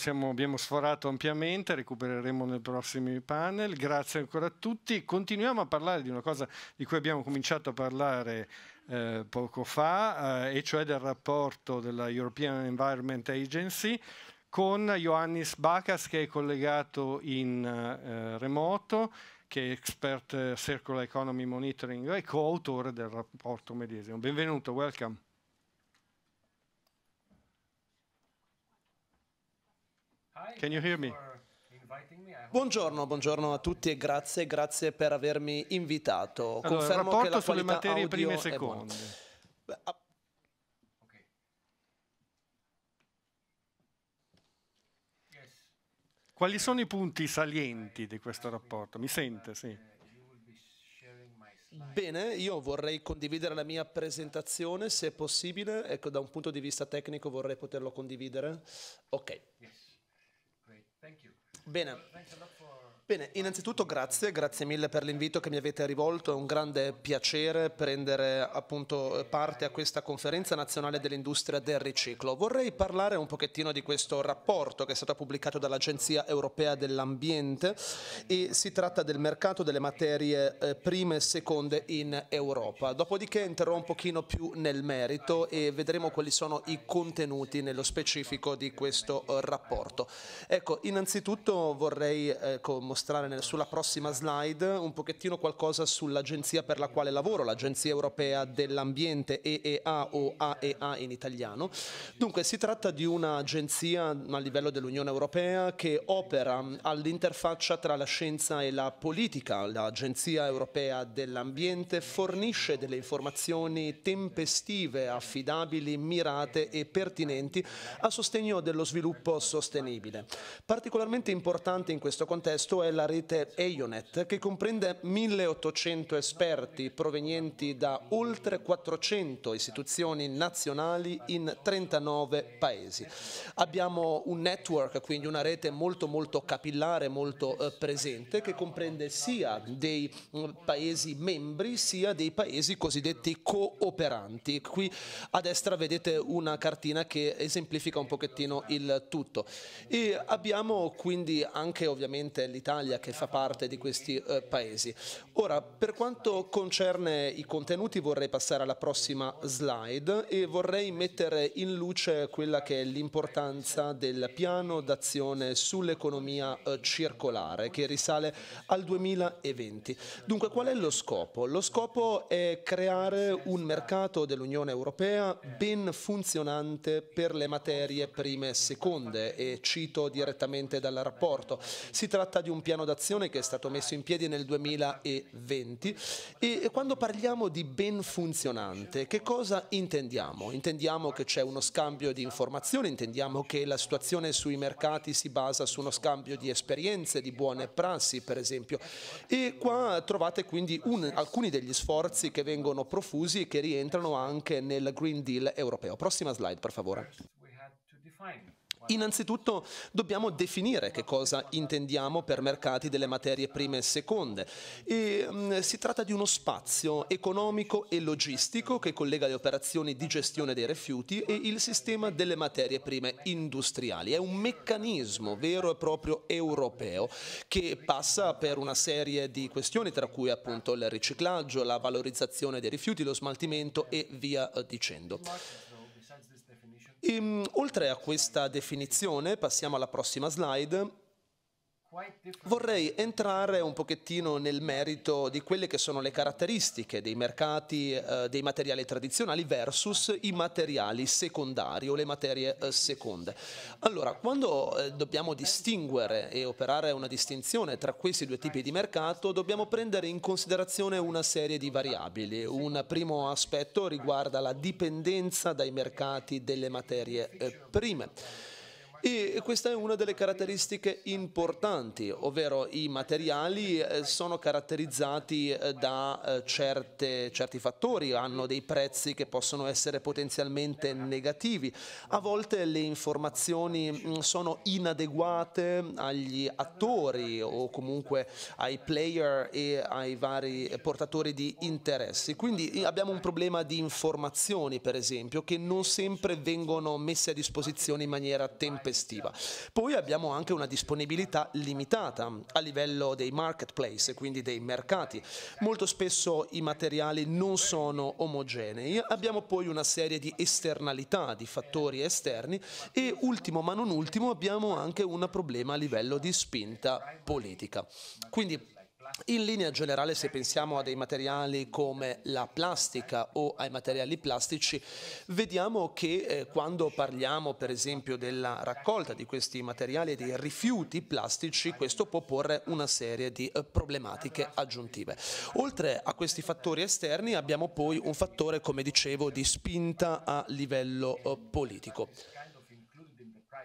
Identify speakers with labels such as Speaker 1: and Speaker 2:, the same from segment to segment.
Speaker 1: siamo, abbiamo sforato ampiamente, recupereremo nei prossimi panel. Grazie ancora a tutti. Continuiamo a parlare di una cosa di cui abbiamo cominciato a parlare eh, poco fa, eh, e cioè del rapporto della European Environment Agency con Ioannis Bacas, che è collegato in eh, remoto che è expert eh, Circular Economy Monitoring e coautore del rapporto medesimo. Benvenuto,
Speaker 2: welcome. Can you hear me? Buongiorno, buongiorno, a tutti e grazie, grazie per avermi invitato. Confermo allora, che la sulle materie prime e seconde. Ah.
Speaker 1: Quali sono i punti salienti di questo rapporto? Mi sente? Sì.
Speaker 2: Bene, io vorrei condividere la mia presentazione se è possibile. Ecco, da un punto di vista tecnico vorrei poterlo condividere. Ok. Yes. Bene. Bene, innanzitutto grazie, grazie mille per l'invito che mi avete rivolto, è un grande piacere prendere appunto parte a questa conferenza nazionale dell'industria del riciclo. Vorrei parlare un pochettino di questo rapporto che è stato pubblicato dall'Agenzia Europea dell'Ambiente e si tratta del mercato delle materie eh, prime e seconde in Europa. Dopodiché entrerò un pochino più nel merito e vedremo quali sono i contenuti nello specifico di questo eh, rapporto. Ecco, innanzitutto vorrei eh, ecco, mostrare mostrare sulla prossima slide un pochettino qualcosa sull'agenzia per la quale lavoro, l'Agenzia Europea dell'Ambiente EEA o AEA in italiano. Dunque si tratta di un'agenzia a livello dell'Unione Europea che opera all'interfaccia tra la scienza e la politica. L'Agenzia Europea dell'Ambiente fornisce delle informazioni tempestive, affidabili, mirate e pertinenti a sostegno dello sviluppo sostenibile. Particolarmente importante in questo contesto è la rete EIONET che comprende 1800 esperti provenienti da oltre 400 istituzioni nazionali in 39 paesi. Abbiamo un network, quindi una rete molto molto capillare, molto eh, presente, che comprende sia dei mm, paesi membri sia dei paesi cosiddetti cooperanti. Qui a destra vedete una cartina che esemplifica un pochettino il tutto. E abbiamo quindi anche ovviamente l'Italia l'Italia che fa parte di questi eh, paesi. Ora, per quanto concerne i contenuti vorrei passare alla prossima slide e vorrei mettere in luce quella che è l'importanza del piano d'azione sull'economia eh, circolare che risale al 2020. Dunque, qual è lo scopo? Lo scopo è creare un mercato dell'Unione Europea ben funzionante per le materie prime e seconde e cito direttamente dal rapporto. Si tratta di un piano piano d'azione che è stato messo in piedi nel 2020 e quando parliamo di ben funzionante che cosa intendiamo? Intendiamo che c'è uno scambio di informazioni, intendiamo che la situazione sui mercati si basa su uno scambio di esperienze, di buone prassi per esempio e qua trovate quindi un, alcuni degli sforzi che vengono profusi e che rientrano anche nel Green Deal europeo. Prossima slide per favore. Innanzitutto dobbiamo definire che cosa intendiamo per mercati delle materie prime e seconde. E, mh, mm, si tratta di uno spazio economico e logistico che collega le operazioni di gestione dei rifiuti e il sistema delle materie prime industriali. È un meccanismo vero e proprio europeo che passa per una serie di questioni tra cui appunto il riciclaggio, la valorizzazione dei rifiuti, lo smaltimento e via eh, dicendo. E, ehm, oltre a questa definizione, passiamo alla prossima slide Vorrei entrare un pochettino nel merito di quelle che sono le caratteristiche dei mercati eh, dei materiali tradizionali versus i materiali secondari o le materie eh, seconde. Allora, quando eh, dobbiamo distinguere e operare una distinzione tra questi due tipi di mercato, dobbiamo prendere in considerazione una serie di variabili. Un primo aspetto riguarda la dipendenza dai mercati delle materie eh, prime. E questa è una delle caratteristiche importanti, ovvero i materiali eh, sono caratterizzati eh, da eh, certe, certi fattori, hanno dei prezzi che possono essere potenzialmente negativi, a volte le informazioni mm, sono inadeguate agli attori o comunque ai player e ai vari portatori di interessi, quindi abbiamo un problema di informazioni per esempio che non sempre vengono messe a disposizione in maniera tempestiva tempestiva. Poi abbiamo anche una disponibilità limitata a livello dei marketplace, quindi dei mercati. Molto spesso i materiali non sono omogenei. Abbiamo poi una serie di esternalità, di fattori esterni e ultimo ma non ultimo abbiamo anche un problema a livello di spinta politica. Quindi in linea generale, se pensiamo a dei materiali come la plastica o ai materiali plastici, vediamo che eh, quando parliamo per esempio della raccolta di questi materiali e dei rifiuti plastici, questo può porre una serie di eh, problematiche aggiuntive. Oltre a questi fattori esterni abbiamo poi un fattore, come dicevo, di spinta a livello eh, politico.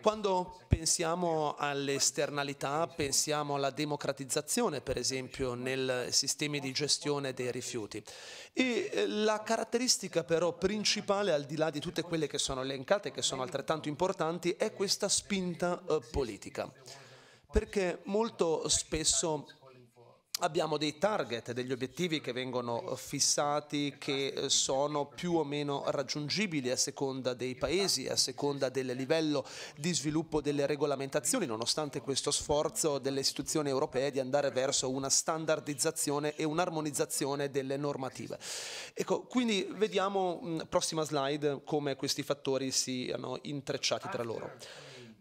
Speaker 2: Quando pensiamo all'esternalità, pensiamo alla democratizzazione, per esempio, nel sistema di gestione dei rifiuti. E eh, la caratteristica però principale, al di là di tutte quelle che sono elencate, che sono altrettanto importanti, è questa spinta eh, politica. Perché molto spesso Abbiamo dei target, degli obiettivi che vengono eh, fissati che eh, sono più o meno raggiungibili a seconda dei paesi, a seconda del livello di sviluppo delle regolamentazioni, nonostante questo sforzo delle istituzioni europee di andare verso una standardizzazione e un'armonizzazione delle normative. Ecco, quindi vediamo prossima slide come questi fattori siano intrecciati tra loro.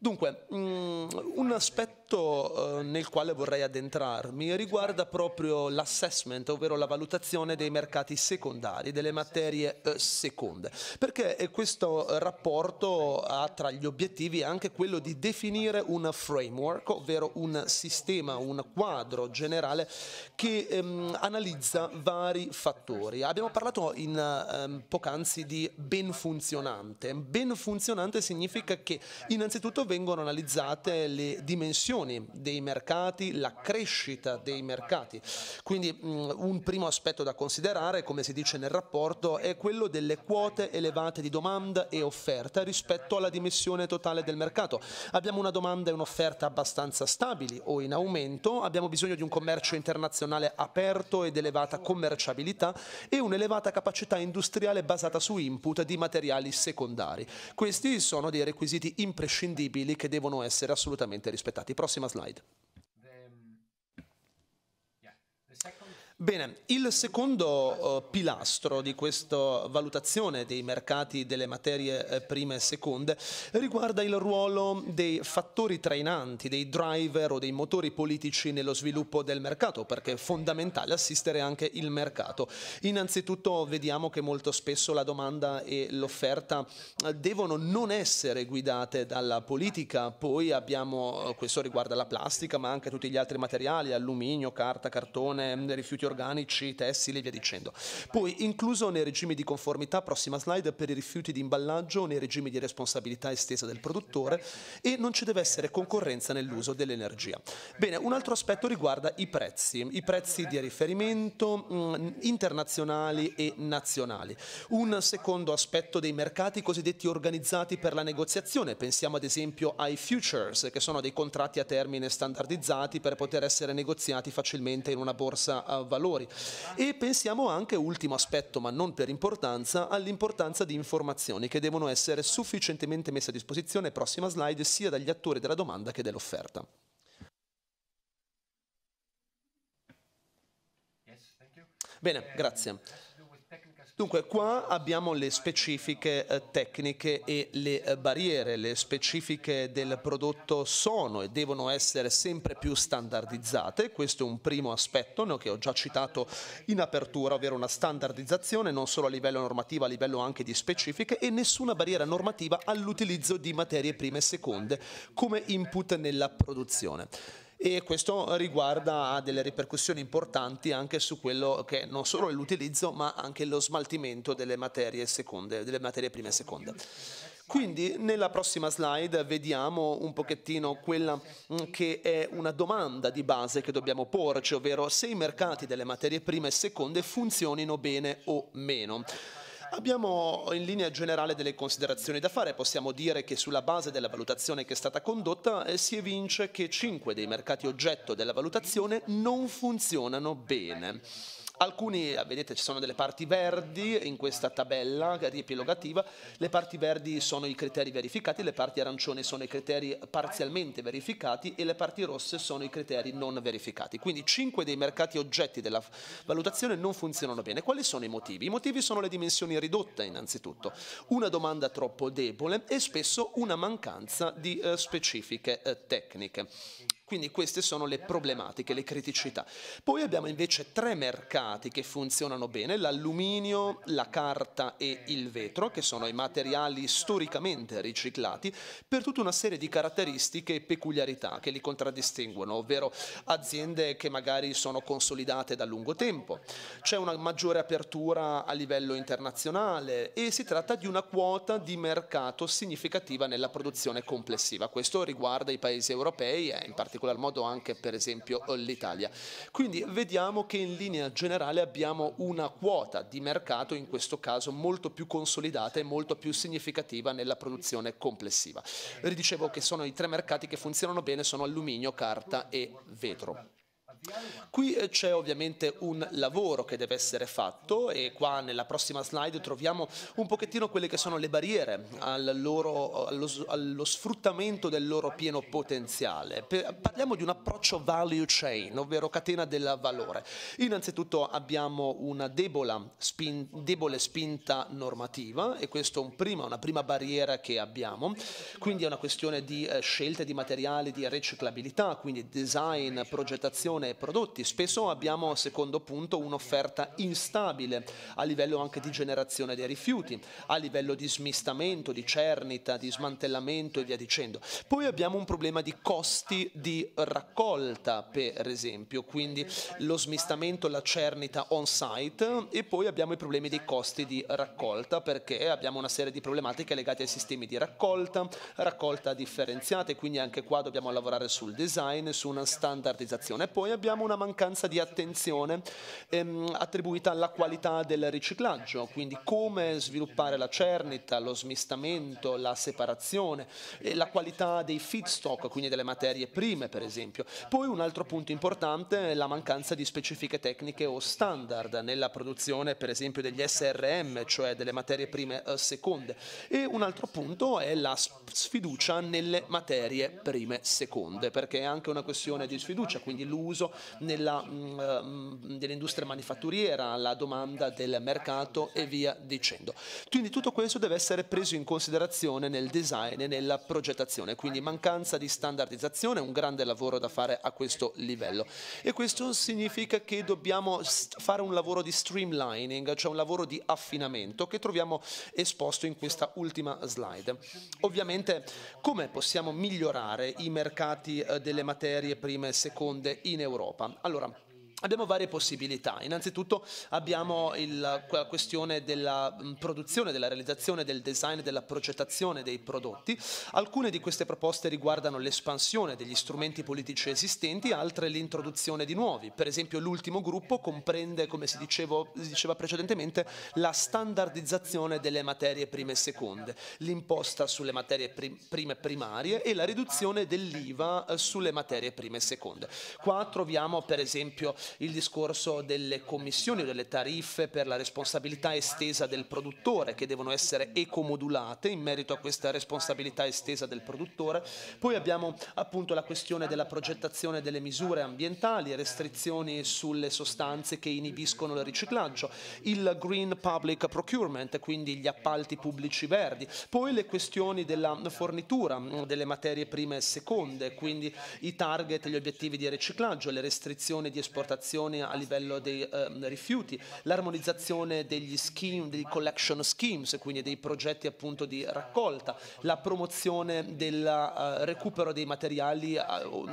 Speaker 2: Dunque, mm, un aspetto eh, nel quale vorrei addentrarmi riguarda proprio l'assessment, ovvero la valutazione dei mercati secondari, delle materie eh, seconde, perché eh, questo rapporto ha tra gli obiettivi anche quello di definire un framework, ovvero un sistema, un quadro generale che ehm, analizza vari fattori. Abbiamo parlato in ehm, poc'anzi di ben funzionante. Ben funzionante significa che innanzitutto vengono analizzate le dimensioni dei mercati, la crescita dei mercati. Quindi un primo aspetto da considerare, come si dice nel rapporto, è quello delle quote elevate di domanda e offerta rispetto alla dimensione totale del mercato. Abbiamo una domanda e un'offerta abbastanza stabili o in aumento, abbiamo bisogno di un commercio internazionale aperto ed elevata commerciabilità e un'elevata capacità industriale basata su input di materiali secondari. Questi sono dei requisiti imprescindibili civili che devono essere assolutamente rispettati. Prossima slide. Bene, il secondo eh, pilastro di questa valutazione dei mercati delle materie eh, prime e seconde riguarda il ruolo dei fattori trainanti, dei driver o dei motori politici nello sviluppo del mercato, perché è fondamentale assistere anche il mercato. Innanzitutto vediamo che molto spesso la domanda e l'offerta eh, devono non essere guidate dalla politica, poi abbiamo, questo riguarda la plastica, ma anche tutti gli altri materiali, alluminio, carta, cartone, rifiuti organici, organici, tessili e via dicendo. Poi incluso nei regimi di conformità, prossima slide, per i rifiuti di imballaggio, nei regimi di responsabilità estesa del produttore e non ci deve essere concorrenza nell'uso dell'energia. Bene, un altro aspetto riguarda i prezzi, i prezzi di riferimento mh, mm, internazionali e nazionali. Un secondo aspetto dei mercati cosiddetti organizzati per la negoziazione, pensiamo ad esempio ai futures, che sono dei contratti a termine standardizzati per poter essere negoziati facilmente in una borsa valutaria eh, valori. E pensiamo anche, ultimo aspetto ma non per importanza, all'importanza di informazioni che devono essere sufficientemente messe a disposizione, prossima slide, sia dagli attori della domanda che dell'offerta. Bene, grazie. Dunque, qua abbiamo le specifiche eh, tecniche e le eh, barriere, le specifiche del prodotto sono e devono essere sempre più standardizzate, questo è un primo aspetto no, che ho già citato in apertura, ovvero una standardizzazione non solo a livello normativo, a livello anche di specifiche e nessuna barriera normativa all'utilizzo di materie prime e seconde come input nella produzione e questo riguarda delle ripercussioni importanti anche su quello che non solo è l'utilizzo ma anche lo smaltimento delle materie, seconde, delle materie prime e seconde. Quindi nella prossima slide vediamo un pochettino quella mm, che è una domanda di base che dobbiamo porci, ovvero se i mercati delle materie prime e seconde funzionino bene o meno. Abbiamo in linea generale delle considerazioni da fare, possiamo dire che sulla base della valutazione che è stata condotta eh, si evince che 5 dei mercati oggetto della valutazione non funzionano bene. Alcuni, eh, vedete, ci sono delle parti verdi in questa tabella riepilogativa, le parti verdi sono i criteri verificati, le parti arancioni sono i criteri parzialmente verificati e le parti rosse sono i criteri non verificati. Quindi cinque dei mercati oggetti della valutazione non funzionano bene. Quali sono i motivi? I motivi sono le dimensioni ridotte innanzitutto, una domanda troppo debole e spesso una mancanza di eh, specifiche eh, tecniche. Quindi queste sono le problematiche, le criticità. Poi abbiamo invece tre mercati che funzionano bene, l'alluminio, la carta e il vetro, che sono i materiali storicamente riciclati per tutta una serie di caratteristiche e peculiarità che li contraddistinguono, ovvero aziende che magari sono consolidate da lungo tempo, c'è una maggiore apertura a livello internazionale e si tratta di una quota di mercato significativa nella produzione complessiva. Questo riguarda i paesi europei e eh, in particolare particolar modo anche per esempio l'Italia. Quindi vediamo che in linea generale abbiamo una quota di mercato in questo caso molto più consolidata e molto più significativa nella produzione complessiva. Ridicevo che sono i tre mercati che funzionano bene, sono alluminio, carta e vetro. Qui eh, c'è ovviamente un lavoro che deve essere fatto e qua nella prossima slide troviamo un pochettino quelle che sono le barriere al loro, allo, allo, sfruttamento del loro pieno potenziale. parliamo di un approccio value chain, ovvero catena del valore. Innanzitutto abbiamo una spin, debole spinta normativa e questa è un prima, una prima barriera che abbiamo, quindi è una questione di eh, scelte di materiali, di riciclabilità, quindi design, progettazione prodotti. Spesso abbiamo, secondo punto, un'offerta instabile a livello anche di generazione dei rifiuti, a livello di smistamento, di cernita, di smantellamento e via dicendo. Poi abbiamo un problema di costi di raccolta, per esempio, quindi lo smistamento, la cernita on site e poi abbiamo i problemi dei costi di raccolta perché abbiamo una serie di problematiche legate ai sistemi di raccolta, raccolta differenziata e quindi anche qua dobbiamo lavorare sul design, su una standardizzazione. poi abbiamo abbiamo una mancanza di attenzione ehm, attribuita alla qualità del riciclaggio, quindi come sviluppare la cernita, lo smistamento, la separazione, la qualità dei feedstock, quindi delle materie prime per esempio. Poi un altro punto importante è la mancanza di specifiche tecniche o standard nella produzione per esempio degli SRM, cioè delle materie prime eh, seconde. E un altro punto è la sfiducia nelle materie prime seconde, perché è anche una questione di sfiducia, quindi l'uso nell'industria mm, mm, manifatturiera, alla domanda del mercato e via dicendo. Quindi tutto questo deve essere preso in considerazione nel design e nella progettazione, quindi mancanza di standardizzazione, un grande lavoro da fare a questo livello. E questo significa che dobbiamo fare un lavoro di streamlining, cioè un lavoro di affinamento che troviamo esposto in questa ultima slide. Ovviamente come possiamo migliorare i mercati eh, delle materie prime e seconde in Europa? Europa. Allora, Abbiamo varie possibilità, innanzitutto abbiamo la questione della produzione, della realizzazione, del design, della progettazione dei prodotti. Alcune di queste proposte riguardano l'espansione degli strumenti politici esistenti, altre l'introduzione di nuovi. Per esempio l'ultimo gruppo comprende, come si, dicevo, si diceva precedentemente, la standardizzazione delle materie prime e seconde, l'imposta sulle materie prim prime primarie e la riduzione dell'IVA eh, sulle materie prime e seconde. Qua troviamo per esempio il discorso delle commissioni o delle tariffe per la responsabilità estesa del produttore che devono essere ecomodulate in merito a questa responsabilità estesa del produttore. Poi abbiamo appunto la questione della progettazione delle misure ambientali, restrizioni sulle sostanze che inibiscono il riciclaggio, il green public procurement, quindi gli appalti pubblici verdi, poi le questioni della fornitura mm, delle materie prime e seconde, quindi i target, gli obiettivi di riciclaggio, le restrizioni di esportazione regolamentazione a livello dei eh, rifiuti, l'armonizzazione degli scheme, dei collection schemes, quindi dei progetti appunto di raccolta, la promozione del eh, recupero dei materiali eh,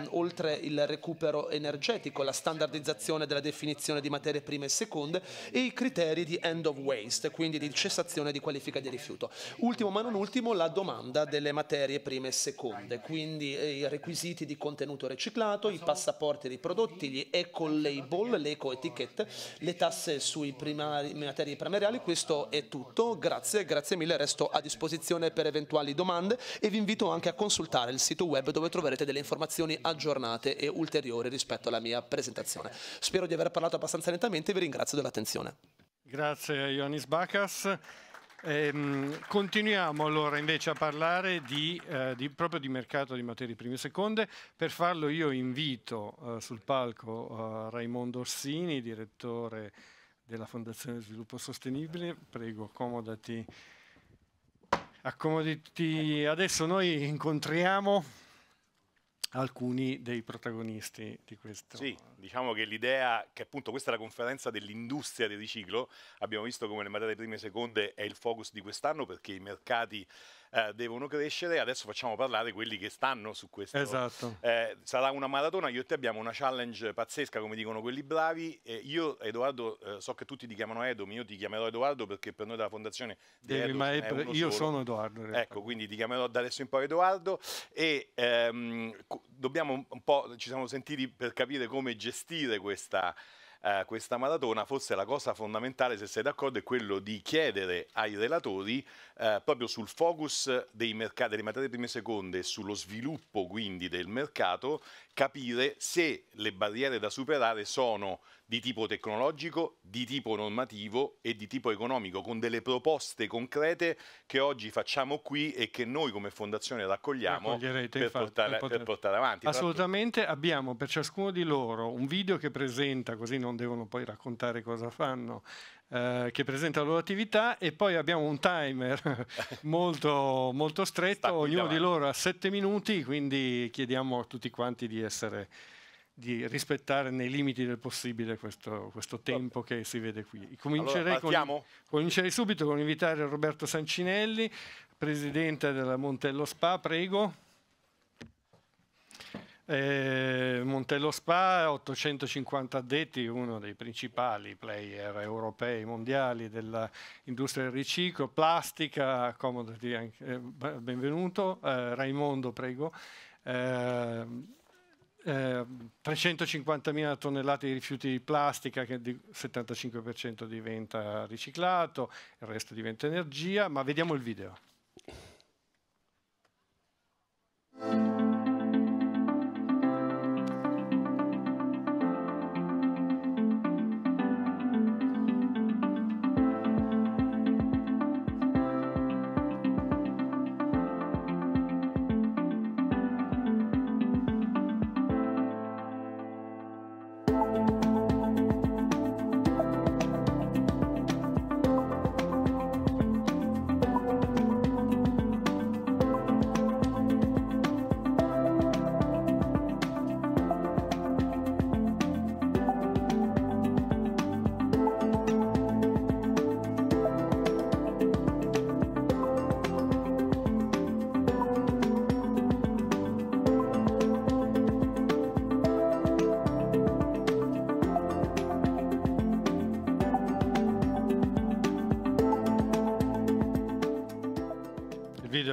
Speaker 2: oltre il recupero energetico, la standardizzazione della definizione di materie prime e seconde e i criteri di end of waste, quindi di cessazione di qualifica di rifiuto. Ultimo ma non ultimo la domanda delle materie prime e seconde, quindi eh, i requisiti di contenuto riciclato, i passaporti dei prodotti, gli e-collection dei boll, le ecoetichette, le tasse sui primari, materie primariali. Questo è tutto, grazie, grazie mille, resto a disposizione per eventuali domande e vi invito anche a consultare il sito web dove troverete delle informazioni aggiornate e ulteriori rispetto alla mia presentazione. Spero di aver parlato abbastanza lentamente e vi ringrazio dell'attenzione.
Speaker 1: Grazie Ioannis Bacas. Ehm, continuiamo allora invece a parlare di, eh, di, proprio di mercato di materie prime e seconde. Per farlo io invito eh, sul palco eh, Raimondo Orsini, direttore della Fondazione Sviluppo Sostenibile. Prego, accomodati. Accomodati. Adesso noi incontriamo alcuni dei protagonisti di questo. Sì,
Speaker 3: diciamo che l'idea che appunto questa è la conferenza dell'industria del riciclo, abbiamo visto come le materie prime e seconde è il focus di quest'anno perché i mercati eh, devono crescere, adesso facciamo parlare quelli che stanno su questo. Esatto. Eh, sarà una maratona, io e te abbiamo una challenge pazzesca, come dicono quelli bravi. Eh, io, Edoardo, eh, so che tutti ti chiamano Edom, io ti chiamerò Edoardo perché per noi della fondazione... Devi, Edom, ma è, io solo. sono Edoardo. Ecco, quindi ti chiamerò da adesso in poi Edoardo e ehm, dobbiamo un po', ci siamo sentiti per capire come gestire questa eh, questa maratona, forse la cosa fondamentale, se sei d'accordo, è quello di chiedere ai relatori eh, proprio sul focus dei mercati, delle materie prime e seconde e sullo sviluppo quindi del mercato, capire se le barriere da superare sono di tipo tecnologico, di tipo normativo e di tipo economico, con delle proposte concrete che oggi facciamo qui e che noi come Fondazione raccogliamo per, infatti, portare, per, poter... per portare, avanti.
Speaker 1: Assolutamente abbiamo per ciascuno di loro un video che presenta, così non devono poi raccontare cosa fanno, eh, che presenta la loro attività e poi abbiamo un timer molto, molto stretto, ognuno davanti. di loro ha sette minuti, quindi chiediamo a tutti quanti di essere di rispettare nei limiti del possibile questo, questo tempo che si vede qui. Comincerei, allora, con, comincerei subito con invitare Roberto Sancinelli, presidente della Montello Spa, prego. Eh, Montello Spa, 850 addetti, uno dei principali player europei mondiali dell'industria del riciclo, plastica, accomodati anche, eh, benvenuto. Eh, Raimondo, prego. Eh, eh, 350.000 tonnellate di rifiuti di plastica che il 75% diventa riciclato, il resto diventa energia, ma vediamo il video.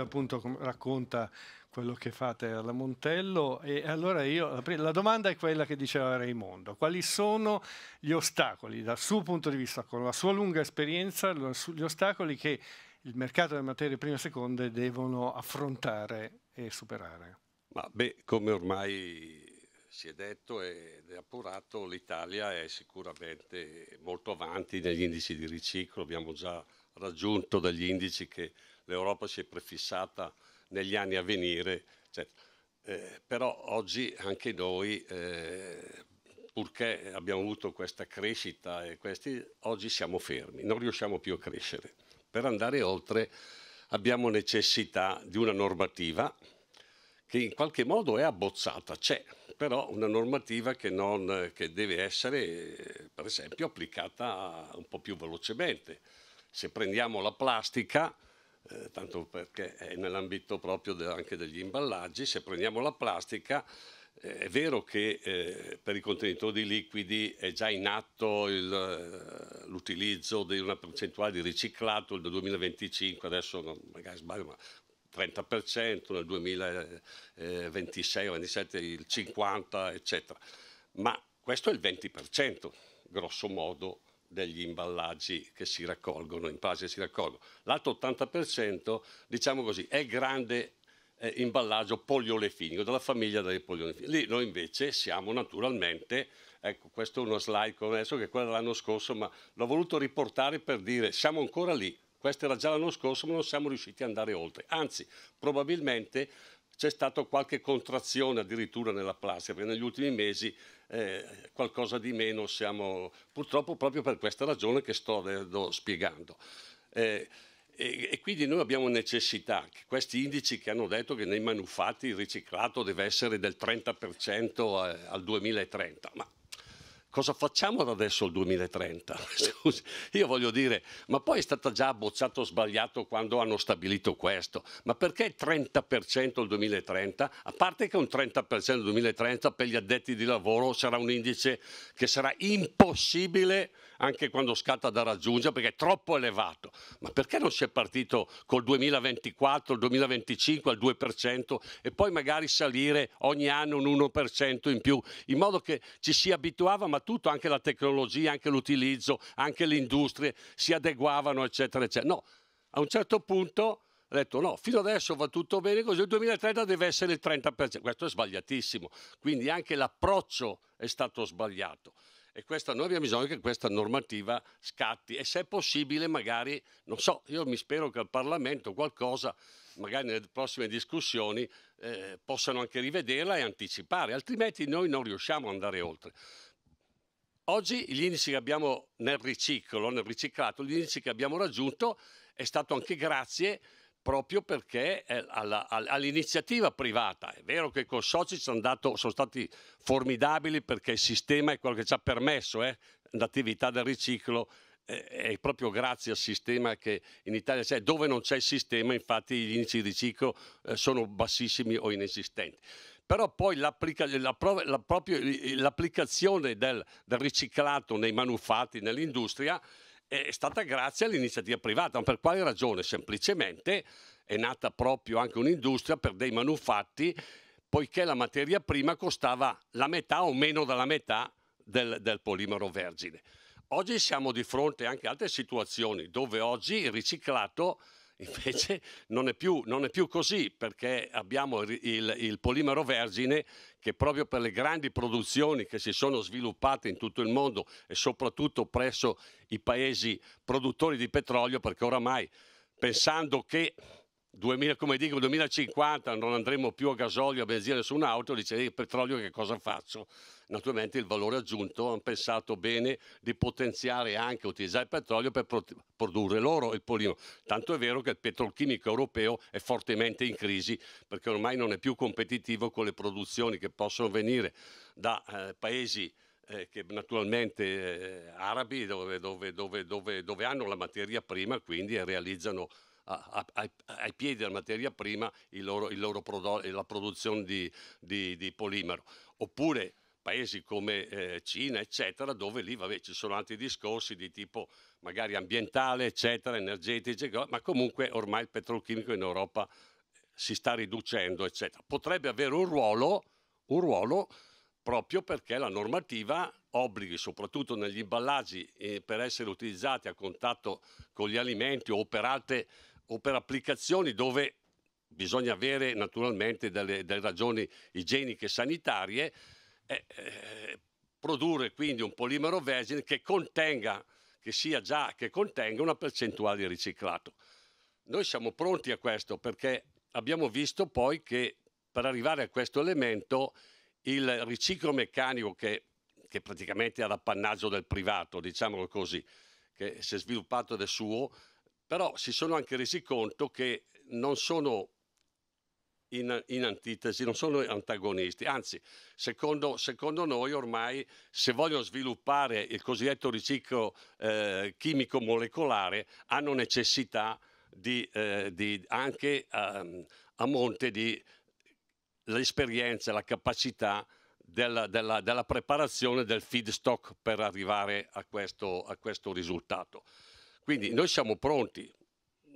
Speaker 1: appunto racconta quello che fate alla Montello e allora io la domanda è quella che diceva Raimondo, quali sono gli ostacoli dal suo punto di vista, con la sua lunga esperienza, gli ostacoli che il mercato delle materie prime e seconde devono affrontare e superare?
Speaker 4: Ma beh, come ormai si è detto ed è appurato, l'Italia è sicuramente molto avanti negli indici di riciclo, abbiamo già raggiunto degli indici che l'Europa si è prefissata negli anni a venire, certo. Eh, però oggi anche noi, eh, purché abbiamo avuto questa crescita e questi, oggi siamo fermi, non riusciamo più a crescere. Per andare oltre abbiamo necessità di una normativa che in qualche modo è abbozzata, c'è però una normativa che, non, che deve essere per esempio applicata un po' più velocemente. Se prendiamo la plastica, eh, tanto perché è nell'ambito proprio de, anche degli imballaggi, se prendiamo la plastica, eh, è vero che eh, per i contenitori liquidi è già in atto il, eh, l'utilizzo di una percentuale di riciclato nel 2025, adesso non, magari sbaglio, ma 30%, nel 2026 2027 il 50%, eccetera. Ma questo è il 20%, grosso modo, degli imballaggi che si raccolgono, impasi che si raccolgono. L'altro 80%, diciamo così, è grande eh, imballaggio poliolefinico, della famiglia dei poliolefinici. Lì noi invece siamo naturalmente, ecco questo è uno slide come adesso che è quello dell'anno scorso, ma l'ho voluto riportare per dire siamo ancora lì, questo era già l'anno scorso, ma non siamo riusciti ad andare oltre. Anzi, probabilmente c'è stata qualche contrazione addirittura nella plastica, perché negli ultimi mesi eh, qualcosa di meno siamo, purtroppo proprio per questa ragione che sto spiegando. Eh, e, e, quindi noi abbiamo necessità che questi indici che hanno detto che nei manufatti il riciclato deve essere del 30% eh, al 2030, ma cosa facciamo da adesso al 2030? Scusi, io voglio dire, ma poi è stato già bocciato sbagliato quando hanno stabilito questo, ma perché il 30% nel 2030? A parte che un 30% nel 2030 per gli addetti di lavoro sarà un indice che sarà impossibile anche quando scatta da raggiungere perché è troppo elevato. Ma perché non si è partito col 2024, il 2025 al 2% e poi magari salire ogni anno un 1% in più, in modo che ci si abituava, ma tutto, anche la tecnologia, anche l'utilizzo, anche le industrie si adeguavano, eccetera, eccetera. No, a un certo punto ha detto no, fino adesso va tutto bene così, il 2030 deve essere il 30%. Questo è sbagliatissimo, quindi anche l'approccio è stato sbagliato. E questa, noi abbiamo bisogno che questa normativa scatti e se è possibile magari, non so, io mi spero che al Parlamento qualcosa, magari nelle prossime discussioni, eh, possano anche rivederla e anticipare, altrimenti noi non riusciamo ad andare oltre. Oggi gli indici che abbiamo nel riciclo, nel riciclato, gli indici che abbiamo raggiunto è stato anche grazie a proprio perché all'iniziativa privata, è vero che i consorci sono, andato, sono, stati formidabili perché il sistema è quello che ci ha permesso eh, l'attività del riciclo, eh, è proprio grazie al sistema che in Italia c'è, dove non c'è il sistema infatti gli indici di riciclo eh, sono bassissimi o inesistenti. Però poi l'applica, la, la, l'applicazione del, del riciclato nei manufatti, nell'industria, è stata grazie all'iniziativa privata. Ma per quale ragione? Semplicemente è nata proprio anche un'industria per dei manufatti, poiché la materia prima costava la metà o meno della metà del, del polimero vergine. Oggi siamo di fronte anche a altre situazioni dove oggi il riciclato Invece non è più, non è più così perché abbiamo il, il, polimero vergine che proprio per le grandi produzioni che si sono sviluppate in tutto il mondo e soprattutto presso i paesi produttori di petrolio perché oramai pensando che 2000, come dico, 2050 non andremo più a gasolio, a benzina su un'auto, dice eh, il petrolio che cosa faccio? naturalmente il valore aggiunto, hanno pensato bene di potenziare anche, utilizzare il petrolio per produrre loro il polino. Tanto è vero che il petrolchimico europeo è fortemente in crisi perché ormai non è più competitivo con le produzioni che possono venire da eh, paesi eh, che naturalmente eh, arabi dove, dove, dove, dove, hanno la materia prima quindi e realizzano a, a, ai piedi della materia prima il loro, il loro la produzione di, di, di polimero oppure paesi come eh, Cina, eccetera, dove lì vabbè, ci sono altri discorsi di tipo magari ambientale, eccetera, energetici, ecco, ma comunque ormai il petrolchimico in Europa eh, si sta riducendo, eccetera. Potrebbe avere un ruolo, un ruolo proprio perché la normativa obblighi, soprattutto negli imballaggi eh, per essere utilizzati a contatto con gli alimenti o per, altre, o per applicazioni dove bisogna avere naturalmente delle, delle ragioni igieniche e sanitarie, eh, eh, produrre quindi un polimero vergine che contenga, che sia già, che contenga una percentuale di riciclato. Noi siamo pronti a questo perché abbiamo visto poi che per arrivare a questo elemento il riciclo meccanico che, che praticamente era l'appannaggio del privato, diciamolo così, che si è sviluppato del suo, però si sono anche resi conto che non sono in, in, antitesi, non sono antagonisti, anzi secondo, secondo, noi ormai se vogliono sviluppare il cosiddetto riciclo eh, chimico molecolare hanno necessità di, eh, di anche eh, a monte di l'esperienza, la capacità della, della, della, preparazione del feedstock per arrivare a questo, a questo risultato. Quindi noi siamo pronti,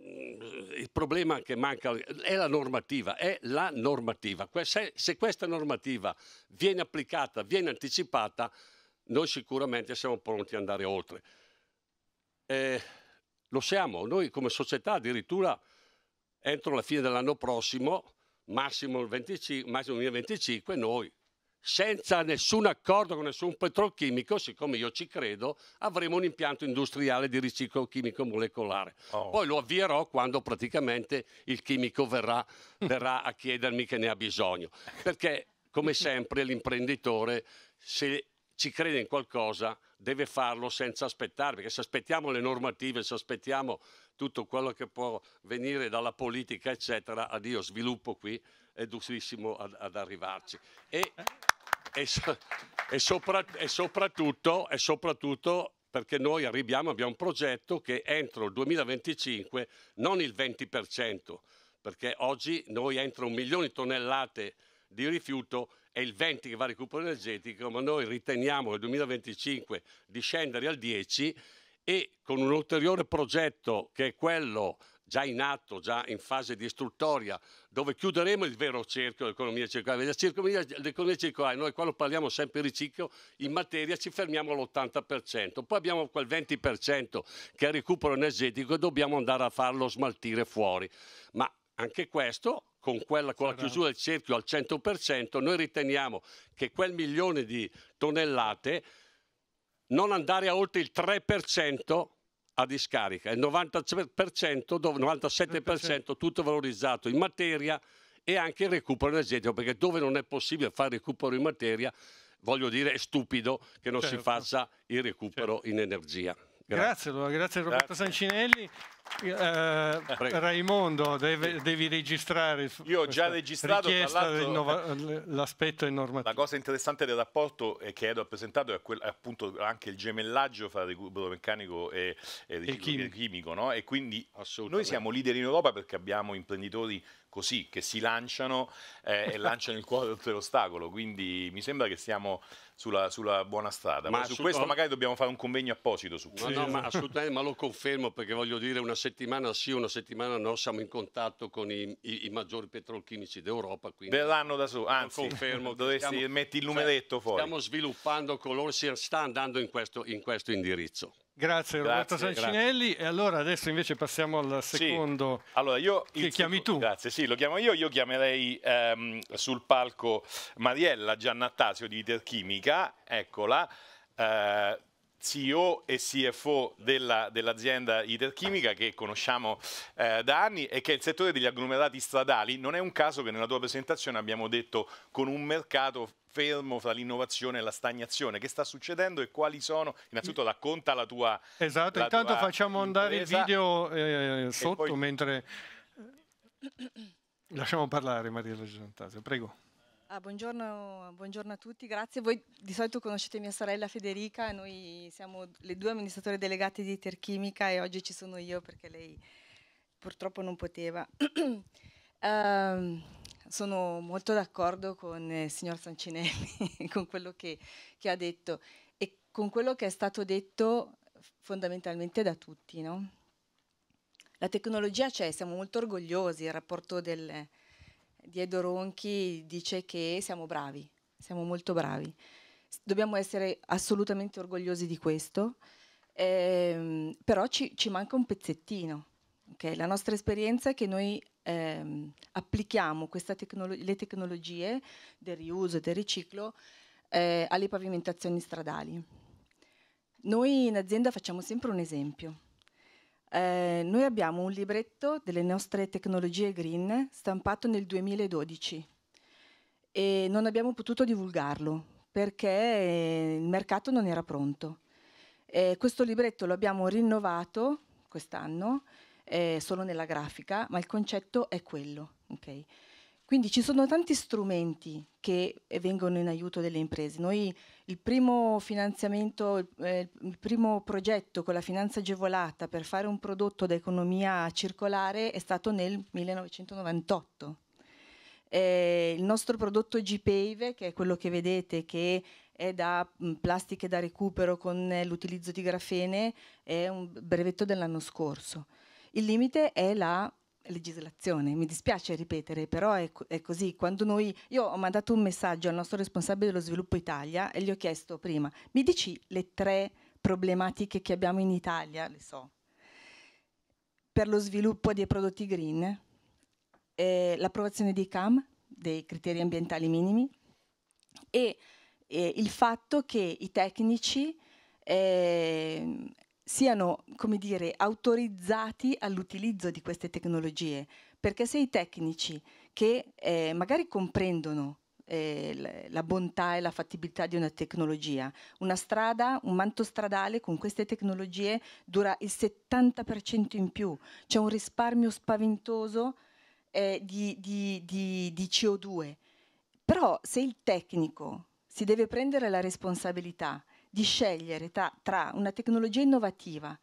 Speaker 4: il problema che manca è la normativa, è la normativa. Se, se questa normativa viene applicata, viene anticipata, noi sicuramente siamo pronti ad andare oltre. Eh, lo siamo, noi come società addirittura entro la fine dell'anno prossimo, massimo il 25, massimo 2025, noi senza nessun accordo con nessun petrochimico, siccome io ci credo, avremo un impianto industriale di riciclo chimico molecolare. Oh. Poi lo avvierò quando praticamente il chimico verrà, verrà a chiedermi che ne ha bisogno. Perché, come sempre, l'imprenditore, se ci crede in qualcosa, deve farlo senza aspettare, perché se aspettiamo le normative, se aspettiamo tutto quello che può venire dalla politica, eccetera, addio sviluppo qui, è durissimo ad, ad arrivarci. E e, so- e, sopra- e, soprattutto, e soprattutto perché noi arriviamo, abbiamo un progetto che entro il 2025, non il 20%, perché oggi noi entro un milione di tonnellate di rifiuto è il 20 che va a recupero energetico, ma noi riteniamo nel 2025 di scendere al 10 e con un ulteriore progetto che è quello già in atto, già in fase di istruttoria, dove chiuderemo il vero cerchio dell'economia circolare. L'economia circolare, noi quando parliamo sempre di riciclo, in materia ci fermiamo all'80%, poi abbiamo quel 20% che è il recupero energetico e dobbiamo andare a farlo smaltire fuori. Ma anche questo con, quella, con, la chiusura del cerchio al 100%, noi riteniamo che quel milione di tonnellate non andare a oltre il 3% a discarica, il 97%, 97 tutto valorizzato in materia e anche il recupero energetico, perché dove non è possibile fare recupero in materia, voglio dire, è stupido che non certo. si faccia il recupero certo. in energia. Grazie,
Speaker 1: grazie, grazie Roberto grazie. Sancinelli. Eh, Raimondo, deve, devi registrare. Io ho già registrato l'aspetto normativo. La
Speaker 3: cosa interessante del rapporto eh, che Edo ha presentato è quel, appunto anche il gemellaggio fra recupero meccanico e, e, e chimico. chimico no? e quindi noi siamo leader in Europa perché abbiamo imprenditori così, che si lanciano eh, e lanciano il cuore oltre l'ostacolo.
Speaker 4: Quindi mi sembra che siamo sulla, sulla buona strada. Ma, ma su questo oh. magari dobbiamo fare un convegno apposito su questo. No, no, ma assolutamente, ma lo confermo perché voglio dire una settimana sì, una settimana no, siamo in contatto con i, i, i maggiori petrolchimici d'Europa. Verranno da su, anzi, confermo, dovresti, stiamo, metti il cioè, numeretto cioè, fuori. Stiamo sviluppando con loro, si sta andando in questo, in questo indirizzo.
Speaker 3: Grazie,
Speaker 1: grazie Roberto Sancinelli. Grazie. E allora adesso invece passiamo al secondo
Speaker 4: sì. allora, io,
Speaker 3: che chiami tu. Grazie, sì, lo chiamo io. Io chiamerei ehm, sul palco Mariella Giannattasio di Iterchimica, eccola. Eh, CEO e CFO della, dell'azienda Iterchimica che conosciamo eh, da anni e che è il settore degli agglomerati stradali. Non è un caso che nella tua presentazione abbiamo detto con un mercato fermo fra l'innovazione e la stagnazione. Che sta succedendo e quali sono? Innanzitutto racconta la tua... Esatto, la intanto tua facciamo impresa. andare il video eh,
Speaker 1: sotto poi... mentre... Eh, lasciamo parlare Maria Legisantasio, prego.
Speaker 5: Ah, buongiorno, buongiorno, a tutti, grazie. Voi di solito conoscete mia sorella Federica, noi siamo le due amministratori delegate di Terchimica e oggi ci sono io perché lei purtroppo non poteva. uh, sono molto d'accordo con eh, il signor Sancinelli, con quello che, che, ha detto e con quello che è stato detto fondamentalmente da tutti. No? La tecnologia c'è, siamo molto orgogliosi, il rapporto del Diego Ronchi dice che siamo bravi, siamo molto bravi. Dobbiamo essere assolutamente orgogliosi di questo, ehm, però ci, ci, manca un pezzettino. Okay? La nostra esperienza è che noi ehm, applichiamo tecnolo- le tecnologie del riuso e del riciclo eh, alle pavimentazioni stradali. Noi in azienda facciamo sempre un esempio. Eh, noi abbiamo un libretto delle nostre tecnologie green stampato nel 2012 e non abbiamo potuto divulgarlo perché eh, il mercato non era pronto. Eh, questo libretto lo abbiamo rinnovato quest'anno eh, solo nella grafica, ma il concetto è quello. Okay? Quindi ci sono tanti strumenti che eh, vengono in aiuto delle imprese. Noi il primo finanziamento, eh, il primo progetto con la finanza agevolata per fare un prodotto da economia circolare è stato nel 1998. Eh, il nostro prodotto G-Pave, che è quello che vedete, che è da mh, mm, plastiche da recupero con eh, l'utilizzo di grafene, è un brevetto dell'anno scorso. Il limite è la legislazione, mi dispiace ripetere, però è, è, così. Quando noi, io ho mandato un messaggio al nostro responsabile dello sviluppo Italia e gli ho chiesto prima, mi dici le tre problematiche che abbiamo in Italia, le so, per lo sviluppo dei prodotti green, eh, l'approvazione dei CAM, dei criteri ambientali minimi, e eh, il fatto che i tecnici eh, siano, come dire, autorizzati all'utilizzo di queste tecnologie, perché se i tecnici che eh, magari comprendono eh, la bontà e la fattibilità di una tecnologia. Una strada, un manto stradale con queste tecnologie dura il 70% in più, c'è un risparmio spaventoso eh, di, di, di, di CO2. Però se il tecnico si deve prendere la responsabilità di scegliere tra, tra una tecnologia innovativa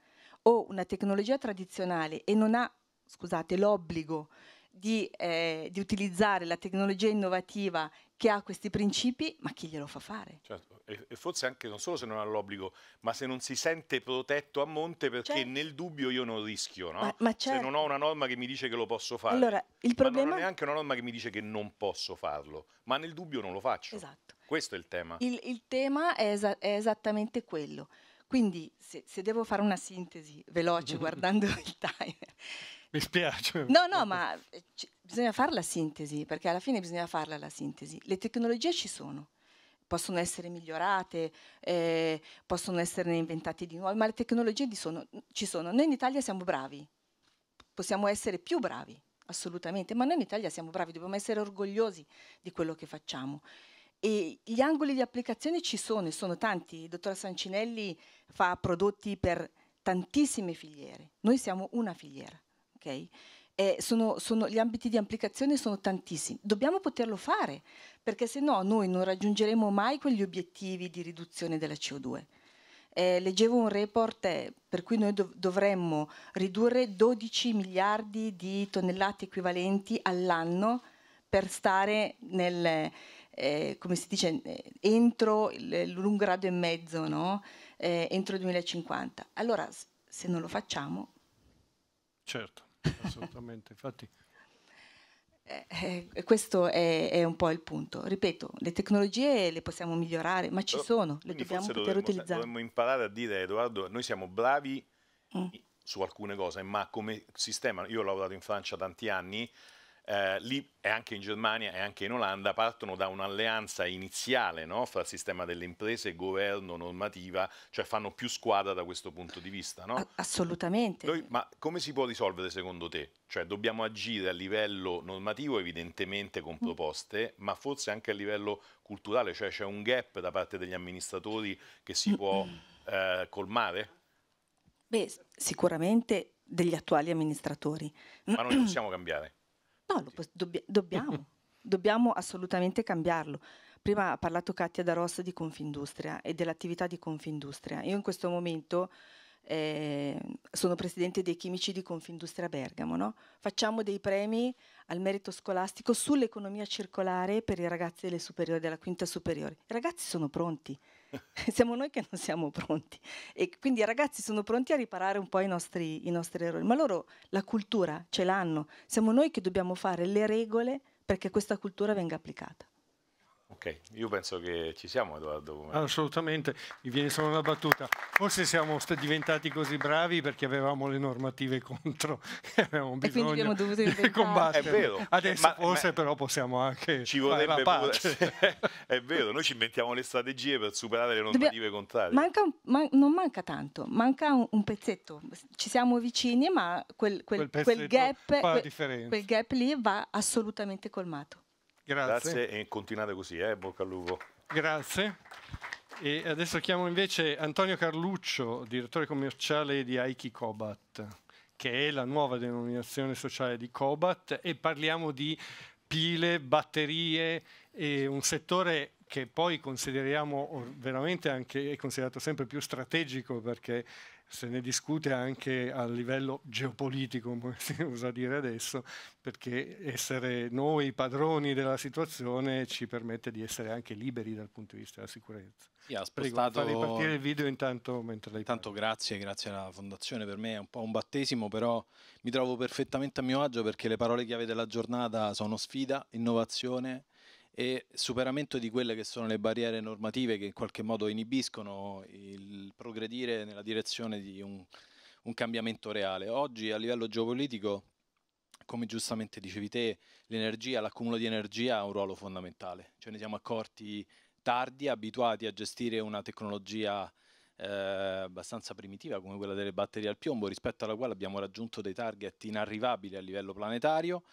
Speaker 5: o una tecnologia tradizionale e non ha scusate, l'obbligo di, eh, di, utilizzare la tecnologia innovativa che ha questi principi, ma chi glielo fa fare?
Speaker 3: Certo. E, forse anche non solo se non ha l'obbligo, ma se non si sente protetto a monte perché certo. nel dubbio io non rischio, no? Ma, ma certo. Se non ho certo. una norma che mi dice che lo posso fare. Allora, il problema... Ma non ho neanche una norma che mi dice che non posso farlo, ma nel dubbio non lo faccio. Esatto.
Speaker 5: Questo è il tema. Il, il tema è, es è esattamente quello. Quindi, se, se, devo fare una sintesi veloce guardando il timer, Mi spiace. No, no, ma eh, bisogna fare la sintesi, perché alla fine bisogna farla la sintesi. Le tecnologie ci sono, possono essere migliorate, eh, possono esserne inventate di nuove, ma le tecnologie sono, ci sono. Noi in Italia siamo bravi, possiamo essere più bravi, assolutamente, ma noi in Italia siamo bravi, dobbiamo essere orgogliosi di quello che facciamo. E gli angoli di applicazione ci sono e sono tanti. Il dottor Sancinelli fa prodotti per tantissime filiere. Noi siamo una filiera. Okay? Eh, sono, sono, gli ambiti di applicazione sono tantissimi. Dobbiamo poterlo fare, perché se no noi non raggiungeremo mai quegli obiettivi di riduzione della CO2. Eh, leggevo un report eh, per cui noi dov dovremmo ridurre 12 miliardi di tonnellate equivalenti all'anno per stare nel, eh, come si dice, eh, entro l'1 grado e mezzo, no? Eh, entro il 2050. Allora, se non lo facciamo...
Speaker 1: Certo. Assolutamente, infatti.
Speaker 5: Eh, eh, questo è, è, un po' il punto. Ripeto, le tecnologie le possiamo migliorare, ma ci Però, sono, le dobbiamo poter dovremmo, utilizzare. Dovremmo
Speaker 3: imparare a dire, Edoardo, noi siamo bravi mm. su alcune cose, ma come sistema, io ho lavorato in Francia tanti anni, eh, lì e anche in Germania e anche in Olanda partono da un'alleanza iniziale no? fra sistema delle imprese, governo, normativa, cioè fanno più squadra da questo punto di vista.
Speaker 5: No? Assolutamente.
Speaker 3: Noi, ma come si può risolvere secondo te? Cioè dobbiamo agire a livello normativo evidentemente con mm. proposte, mm. ma forse anche a livello culturale, cioè c'è un gap da parte degli amministratori che si mm. può eh, colmare?
Speaker 5: Beh, sicuramente degli attuali amministratori. Ma noi possiamo cambiare. No, posso, dobb- dobbiamo, dobbiamo assolutamente cambiarlo. Prima ha parlato Katia da Daros di Confindustria e dell'attività di Confindustria. Io in questo momento eh, sono presidente dei chimici di Confindustria Bergamo. No? Facciamo dei premi al merito scolastico sull'economia circolare per i ragazzi delle superiori, della quinta superiore. I ragazzi sono pronti, siamo noi che non siamo pronti. E quindi i ragazzi sono pronti a riparare un po' i nostri, i nostri errori, ma loro la cultura ce l'hanno, siamo noi che dobbiamo fare le regole perché questa cultura venga applicata.
Speaker 3: Ok, io penso che ci siamo Edoardo.
Speaker 1: Assolutamente, mi viene solo una battuta. Forse siamo diventati così bravi perché avevamo le normative contro e avevamo bisogno e quindi abbiamo
Speaker 3: combattere. È vero. Adesso ma, forse ma
Speaker 1: però possiamo anche
Speaker 3: ci vorrebbe fare è vero, noi ci inventiamo le strategie per superare le normative Dobbiamo, contrarie. Manca un,
Speaker 5: man, non manca tanto, manca un, un, pezzetto. Ci siamo vicini, ma quel, quel, quel, quel gap, quel gap lì va assolutamente colmato.
Speaker 3: Grazie. Grazie e continuate così, eh? bocca al lupo.
Speaker 1: Grazie. E adesso chiamo invece Antonio Carluccio, direttore commerciale di Aiki Cobat, che è la nuova denominazione sociale di Cobat e parliamo di pile, batterie e un settore che poi consideriamo veramente anche, è considerato sempre più strategico perché se ne discute anche a livello geopolitico, come si usa dire adesso, perché essere noi padroni della situazione ci permette di essere anche liberi dal punto di vista della sicurezza. Sì, ha spostato... Prego, ripartire
Speaker 6: il video intanto mentre lei Intanto parla. grazie, grazie alla Fondazione, per me è un po' un battesimo, però mi trovo perfettamente a mio agio perché le parole chiave della giornata sono sfida, innovazione, e superamento di quelle che sono le barriere normative che in qualche modo inibiscono il progredire nella direzione di un, un cambiamento reale. Oggi a livello geopolitico, come giustamente dicevi te, l'energia, l'accumulo di energia ha un ruolo fondamentale, cioè ne siamo accorti tardi, abituati a gestire una tecnologia eh, abbastanza primitiva come quella delle batterie al piombo, rispetto alla quale abbiamo raggiunto dei target inarrivabili a livello planetario,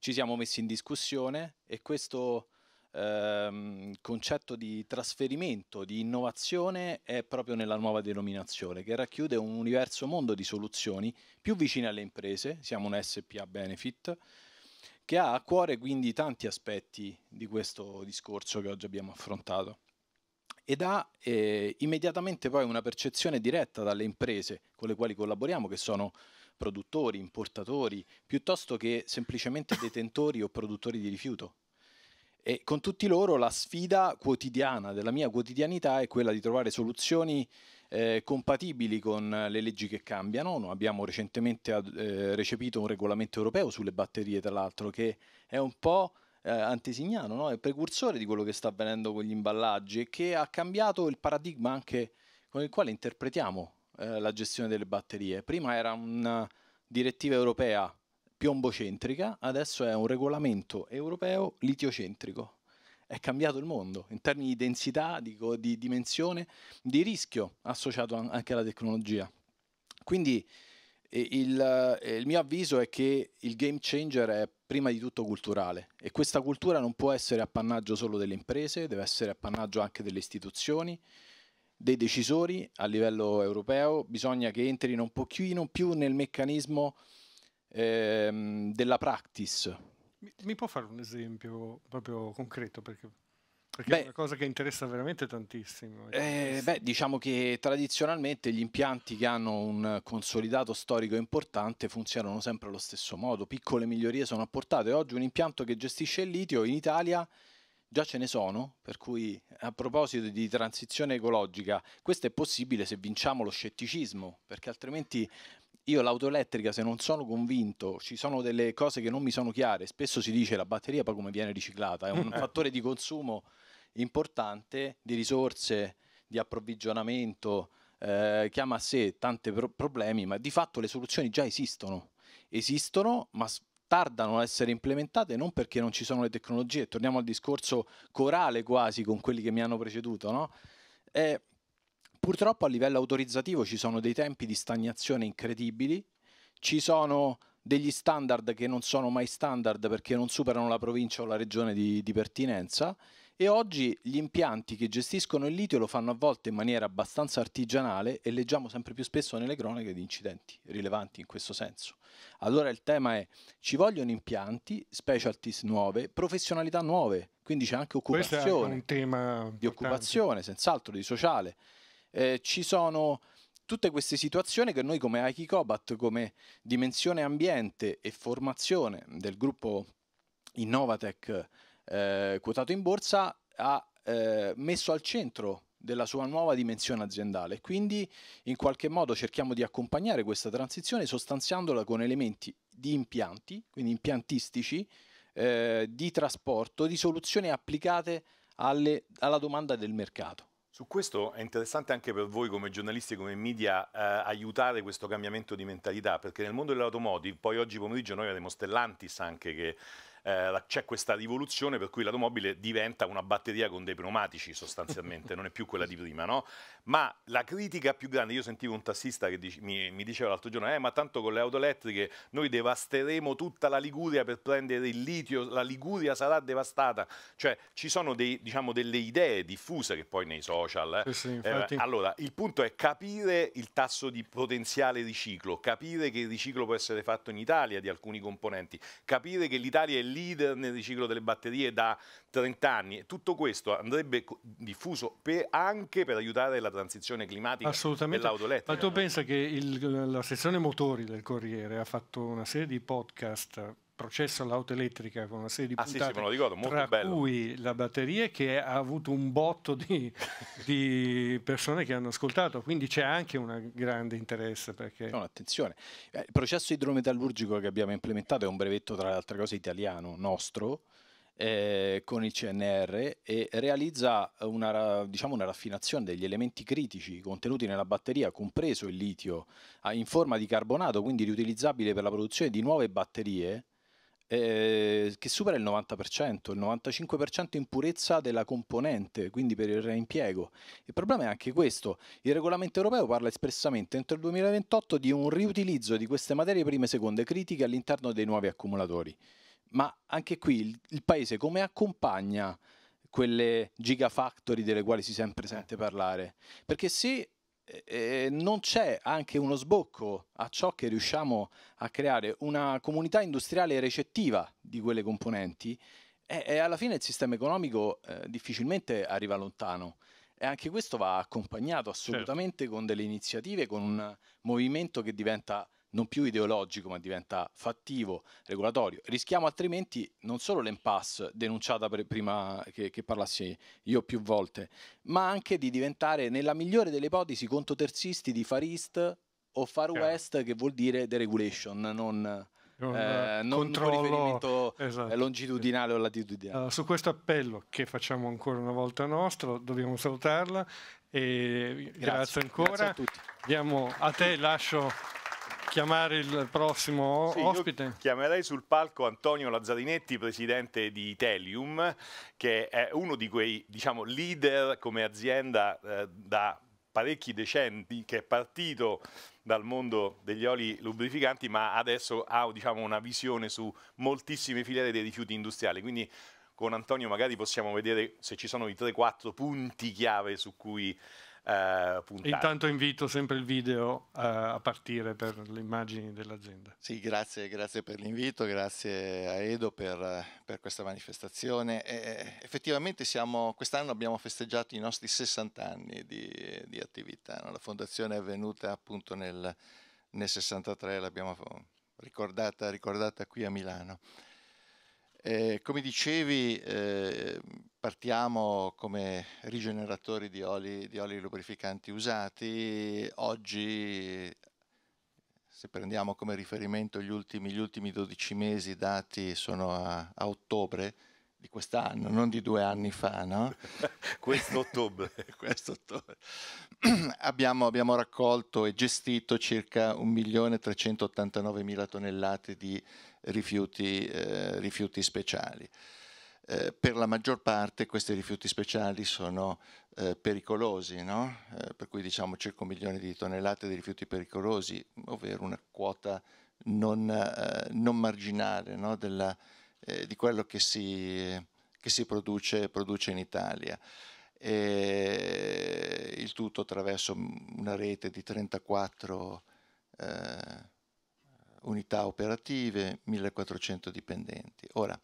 Speaker 6: ci siamo messi in discussione e questo ehm, concetto di trasferimento, di innovazione è proprio nella nuova denominazione che racchiude un universo mondo di soluzioni più vicine alle imprese, siamo un SPA Benefit, che ha a cuore quindi tanti aspetti di questo discorso che oggi abbiamo affrontato ed ha eh, immediatamente poi una percezione diretta dalle imprese con le quali collaboriamo, che sono produttori, importatori, piuttosto che semplicemente detentori o produttori di rifiuto. E con tutti loro la sfida quotidiana della mia quotidianità è quella di trovare soluzioni eh, compatibili con le leggi che cambiano. Noi abbiamo recentemente ad, eh, recepito un regolamento europeo sulle batterie, tra l'altro, che è un po' eh, antesignano, no? è precursore di quello che sta avvenendo con gli imballaggi e che ha cambiato il paradigma anche con il quale interpretiamo eh, la gestione delle batterie. Prima era una direttiva europea piombocentrica, adesso è un regolamento europeo litiocentrico. È cambiato il mondo in termini di densità, di, di dimensione, di rischio associato anche alla tecnologia. Quindi il, il, mio avviso è che il game changer è prima di tutto culturale e questa cultura non può essere appannaggio solo delle imprese, deve essere appannaggio anche delle istituzioni, dei decisori a livello europeo, bisogna che entrino un pochino più nel meccanismo ehm, della practice.
Speaker 1: Mi, mi, può fare un esempio proprio concreto? Perché, perché beh, è una cosa che interessa veramente tantissimo.
Speaker 6: Eh, beh, diciamo che tradizionalmente gli impianti che hanno un consolidato storico importante funzionano sempre allo stesso modo, piccole migliorie sono apportate. Oggi un impianto che gestisce il litio in Italia già ce ne sono, per cui a proposito di transizione ecologica, questo è possibile se vinciamo lo scetticismo, perché altrimenti io l'auto elettrica se non sono convinto, ci sono delle cose che non mi sono chiare, spesso si dice la batteria poi come viene riciclata, è un eh. fattore di consumo importante di risorse, di approvvigionamento, eh, chiama a sé tanti pro- problemi, ma di fatto le soluzioni già esistono, esistono ma tardano a essere implementate non perché non ci sono le tecnologie, torniamo al discorso corale quasi con quelli che mi hanno preceduto, no? Eh, Purtroppo a livello autorizzativo ci sono dei tempi di stagnazione incredibili, ci sono degli standard che non sono mai standard perché non superano la provincia o la regione di, di pertinenza e oggi gli impianti che gestiscono il litio lo fanno a volte in maniera abbastanza artigianale e leggiamo sempre più spesso nelle cronache di incidenti rilevanti in questo senso. Allora il tema è ci vogliono impianti, specialties nuove, professionalità nuove, quindi c'è anche occupazione. anche un tema di occupazione, senz'altro di sociale. Eh, ci sono tutte queste situazioni che noi come Aiki Cobat, come dimensione ambiente e formazione del gruppo Innovatech eh, quotato in borsa, ha eh, messo al centro della sua nuova dimensione aziendale. Quindi in qualche modo cerchiamo di accompagnare questa transizione sostanziandola con elementi di impianti, quindi impiantistici, eh, di trasporto, di soluzioni applicate alle, alla domanda del mercato. Su questo è interessante anche per voi come giornalisti, come media, eh,
Speaker 3: aiutare questo cambiamento di mentalità, perché nel mondo dell'automotive, poi oggi pomeriggio noi avremo Stellantis anche che eh, c'è questa rivoluzione per cui l'automobile diventa una batteria con dei pneumatici sostanzialmente, non è più quella di prima, no? Ma la critica più grande, io sentivo un tassista che dice, mi, mi, diceva l'altro giorno, eh, ma tanto con le auto elettriche noi devasteremo tutta la Liguria per prendere il litio, la Liguria sarà devastata, cioè ci sono dei, diciamo, delle idee diffuse che poi nei social... Eh, sì, eh, allora, il punto è capire il tasso di potenziale riciclo, capire che il riciclo può essere fatto in Italia di alcuni componenti, capire che l'Italia è leader nel riciclo delle batterie da 30 anni. Tutto questo andrebbe diffuso per, anche per aiutare la transizione climatica dell'auto elettrica. Ma tu
Speaker 1: pensa che il, la sezione motori del Corriere ha fatto una serie di podcast processo all'auto elettrica con una serie di ah, puntate, sì, sì, ricordo, tra bello. cui la batteria che ha avuto un botto di, di persone che hanno ascoltato, quindi c'è anche un grande interesse.
Speaker 6: Perché... No, attenzione, eh, il processo idrometallurgico che abbiamo implementato è un brevetto tra le altre cose italiano, nostro, eh, con il CNR e realizza una, diciamo, una, raffinazione degli elementi critici contenuti nella batteria, compreso il litio, eh, in forma di carbonato, quindi riutilizzabile per la produzione di nuove batterie eh, che supera il 90%, il 95% in purezza della componente, quindi per il reimpiego. Il problema è anche questo, il regolamento europeo parla espressamente entro il 2028 di un riutilizzo di queste materie prime e seconde critiche all'interno dei nuovi accumulatori. Ma anche qui il, il Paese come accompagna quelle gigafactory delle quali si sempre sente eh. parlare? Perché se eh, non c'è anche uno sbocco a ciò che riusciamo a creare, una comunità industriale recettiva di quelle componenti e, e alla fine il sistema economico eh, difficilmente arriva lontano. E anche questo va accompagnato certo. assolutamente certo. con delle iniziative, con un movimento che diventa non più ideologico ma diventa fattivo, regolatorio. Rischiamo altrimenti non solo l'impasse denunciata per prima che, che parlassi io più volte, ma anche di diventare nella migliore delle ipotesi contoterzisti di Far East o Far West che vuol dire deregulation, non... Eh, eh, non controllo esatto. Eh, longitudinale o latitudinale.
Speaker 1: Uh, su questo appello che facciamo ancora una volta nostro, dobbiamo salutarla e grazie, grazie ancora. Grazie a
Speaker 6: tutti. Diamo a te
Speaker 1: lascio chiamare il prossimo sì, ospite?
Speaker 3: chiamerei sul palco Antonio Lazzarinetti, presidente di Telium, che è uno di quei diciamo, leader come azienda eh, da parecchi decenni che è partito dal mondo degli oli lubrificanti ma adesso ha diciamo, una visione su moltissime filiere dei rifiuti industriali quindi con Antonio magari possiamo vedere se ci sono i 3-4 punti chiave su cui eh, puntate.
Speaker 1: Intanto invito sempre il video eh, a partire per le immagini dell'azienda.
Speaker 7: Sì, grazie, grazie per l'invito, grazie a Edo per, per questa manifestazione. E, effettivamente siamo, quest'anno abbiamo festeggiato i nostri 60 anni di, di attività. No? La fondazione è avvenuta appunto nel, nel 63, l'abbiamo ricordata, ricordata qui a Milano. Eh, come dicevi, eh, partiamo come rigeneratori di oli, di oli lubrificanti usati. Oggi, se prendiamo come riferimento gli ultimi, gli ultimi 12 mesi, i dati sono a, a ottobre di quest'anno, non di due anni fa, no? Questo
Speaker 4: ottobre. Questo ottobre.
Speaker 7: abbiamo, abbiamo raccolto e gestito circa 1.389.000 tonnellate di rifiuti, eh, rifiuti speciali. Eh, per la maggior parte questi rifiuti speciali sono eh, pericolosi, no? eh, per cui diciamo circa un milione di tonnellate di rifiuti pericolosi, ovvero una quota non, eh, non marginale no? Della, eh, di quello che si, che si produce, produce, in Italia. E il tutto attraverso una rete di 34 unità operative, 1400 dipendenti. Ora,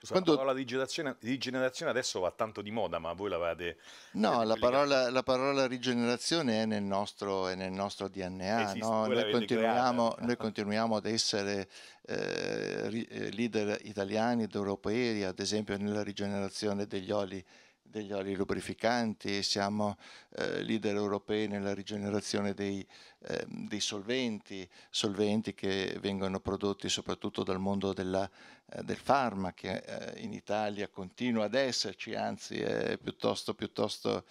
Speaker 3: Scusa, quando... La parola rigenerazione, rigenerazione, adesso va tanto di moda, ma voi l'avete... No, eh, la
Speaker 7: parola, la parola, rigenerazione è nel nostro, è nel nostro DNA, Esiste, eh no? noi, continuiamo, noi, continuiamo, ad essere eh, eh leader italiani ed europei, ad esempio nella rigenerazione degli oli degli oli lubrificanti, siamo eh, leader europei nella rigenerazione dei, eh, dei, solventi, solventi che vengono prodotti soprattutto dal mondo della, eh, del farma che eh, in Italia continua ad esserci, anzi è piuttosto, piuttosto,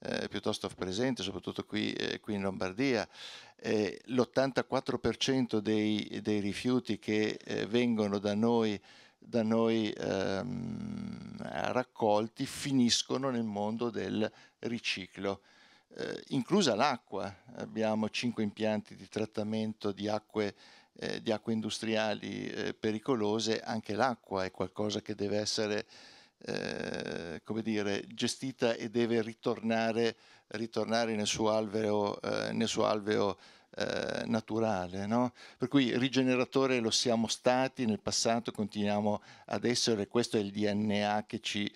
Speaker 7: eh, piuttosto presente, soprattutto qui, eh, qui in Lombardia. l'84% dei, dei, rifiuti che vengono da noi da noi ehm, raccolti finiscono nel mondo del riciclo, eh, inclusa l'acqua. Abbiamo cinque impianti di trattamento di acque, eh, di acque industriali eh, pericolose, anche l'acqua è qualcosa che deve essere eh, come dire, gestita e deve ritornare, ritornare nel suo alveo, eh, nel suo alveo eh, naturale. No? Per cui rigeneratore lo siamo stati nel passato, continuiamo ad essere, questo è il DNA che ci,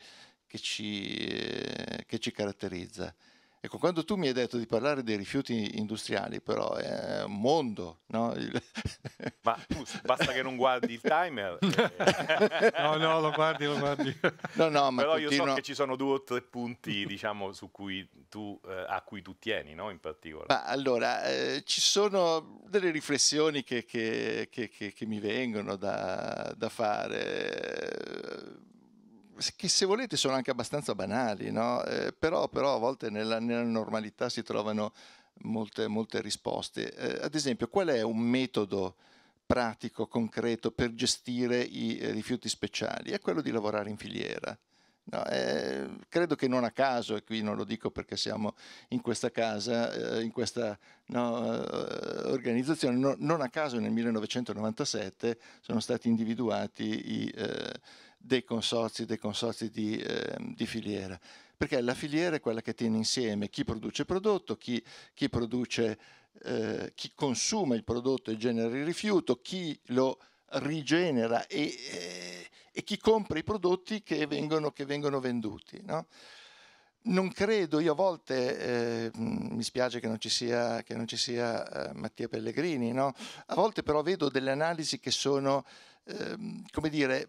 Speaker 7: che ci, eh, che ci caratterizza. Ecco, quando tu mi hai detto di parlare dei rifiuti industriali, però è eh, un mondo, no? Il...
Speaker 3: Ma basta che non guardi il timer. Eh. no, no, lo guardi, lo guardi. No, no, ma però continuo... io so che ci sono due o tre punti, diciamo, cui tu, eh, a cui tu tieni, no? In particolare. Ma
Speaker 7: allora, eh, ci sono delle riflessioni che, che, che, che mi vengono da, da fare che se volete sono anche abbastanza banali, no? eh, però, però, a volte nella, nella normalità si trovano molte, molte risposte. Eh, ad esempio, qual è un metodo pratico, concreto per gestire i eh, rifiuti speciali? È quello di lavorare in filiera. No, eh, credo che non a caso, e qui non lo dico perché siamo in questa casa, eh, in questa no, eh, organizzazione, no, non a caso nel 1997 sono stati individuati i eh, dei consorzi, dei consorzi di, eh, di, filiera, perché la filiera è quella che tiene insieme chi produce prodotto, chi, chi, produce, eh, chi consuma il prodotto e genera il rifiuto, chi lo rigenera e, e, eh, e chi compra i prodotti che vengono, che vengono venduti. No? Non credo, io a volte, eh, mm, mi spiace che non ci sia, non ci sia eh, Mattia Pellegrini, no? a volte però vedo delle analisi che sono, eh, come dire,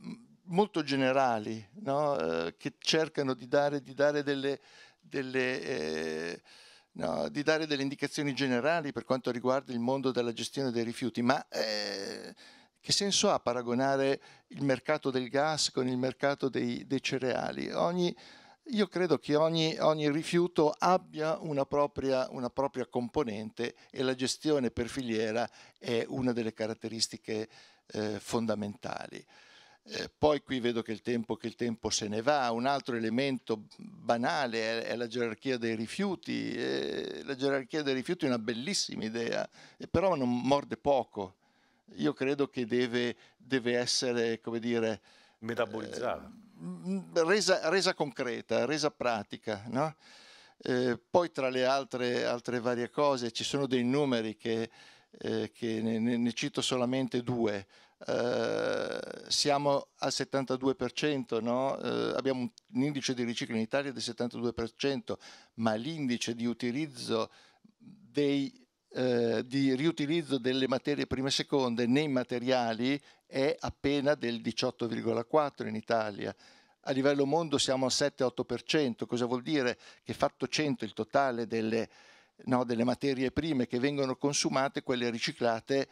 Speaker 7: molto generali, no? eh, che cercano di dare, di dare delle, delle eh, no, di dare delle indicazioni generali per quanto riguarda il mondo della gestione dei rifiuti, ma eh, che senso ha paragonare il mercato del gas con il mercato dei, dei cereali? Ogni, io credo che ogni, ogni rifiuto abbia una propria, una propria, componente e la gestione per filiera è una delle caratteristiche eh, fondamentali. Eh, poi qui vedo che il, tempo, che il, tempo, se ne va, un altro elemento banale è, è la gerarchia dei rifiuti, eh, la gerarchia dei rifiuti è una bellissima idea, eh, però non morde poco, io credo che deve, deve essere, come dire,
Speaker 3: metabolizzata,
Speaker 7: eh, resa, resa, concreta, resa pratica. No? Eh, poi tra le altre, altre, varie cose ci sono dei numeri che, eh, che ne, ne cito solamente due eh, siamo al 72%, no? eh, abbiamo un, indice di riciclo in Italia del 72%, ma l'indice di utilizzo dei eh, di riutilizzo delle materie prime e seconde nei materiali è appena del 18,4 in Italia. A livello mondo siamo al 7-8%, cosa vuol dire che fatto 100 il totale delle, no, delle materie prime che vengono consumate, quelle riciclate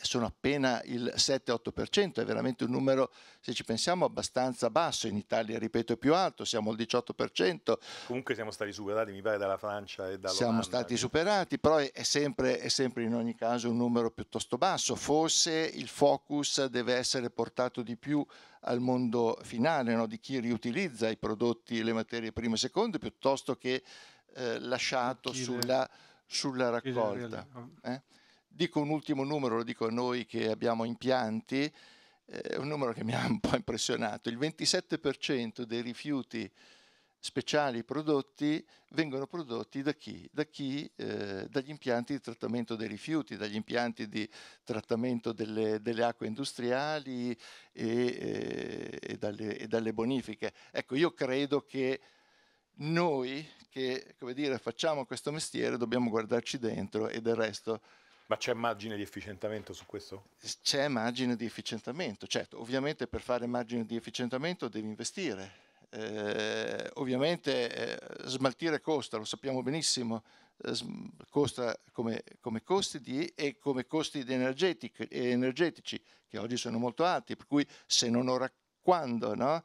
Speaker 7: sono appena il 7-8%, è veramente un numero, se ci pensiamo, abbastanza basso. In Italia, ripeto, è più alto, siamo al 18%.
Speaker 3: Comunque siamo stati superati, mi pare, dalla Francia e dall'Olanda. Siamo eh.
Speaker 7: stati superati, però è sempre, è sempre in ogni caso un numero piuttosto basso. Forse il focus deve essere portato di più al mondo finale, no? di chi riutilizza i prodotti, le materie prime e seconde, piuttosto che eh, lasciato sulla, sulla raccolta. Eh? Dico un ultimo numero, lo dico a noi che abbiamo impianti, è eh, un numero che mi ha un po' impressionato. Il 27% dei rifiuti speciali prodotti vengono prodotti da chi? Da chi? Eh, dagli impianti di trattamento dei rifiuti, dagli impianti di trattamento delle, delle acque industriali e, eh, e, dalle, e dalle bonifiche. Ecco, io credo che noi che come dire, facciamo questo mestiere dobbiamo guardarci dentro e del resto ma c'è margine
Speaker 3: di efficientamento su questo?
Speaker 7: C'è margine di efficientamento, certo. Ovviamente per fare margine di efficientamento devi investire. Eh, ovviamente eh, smaltire costa, lo sappiamo benissimo, eh, costa come, come costi di, e come costi energetici, energetici, che oggi sono molto alti, per cui se non ora quando, no?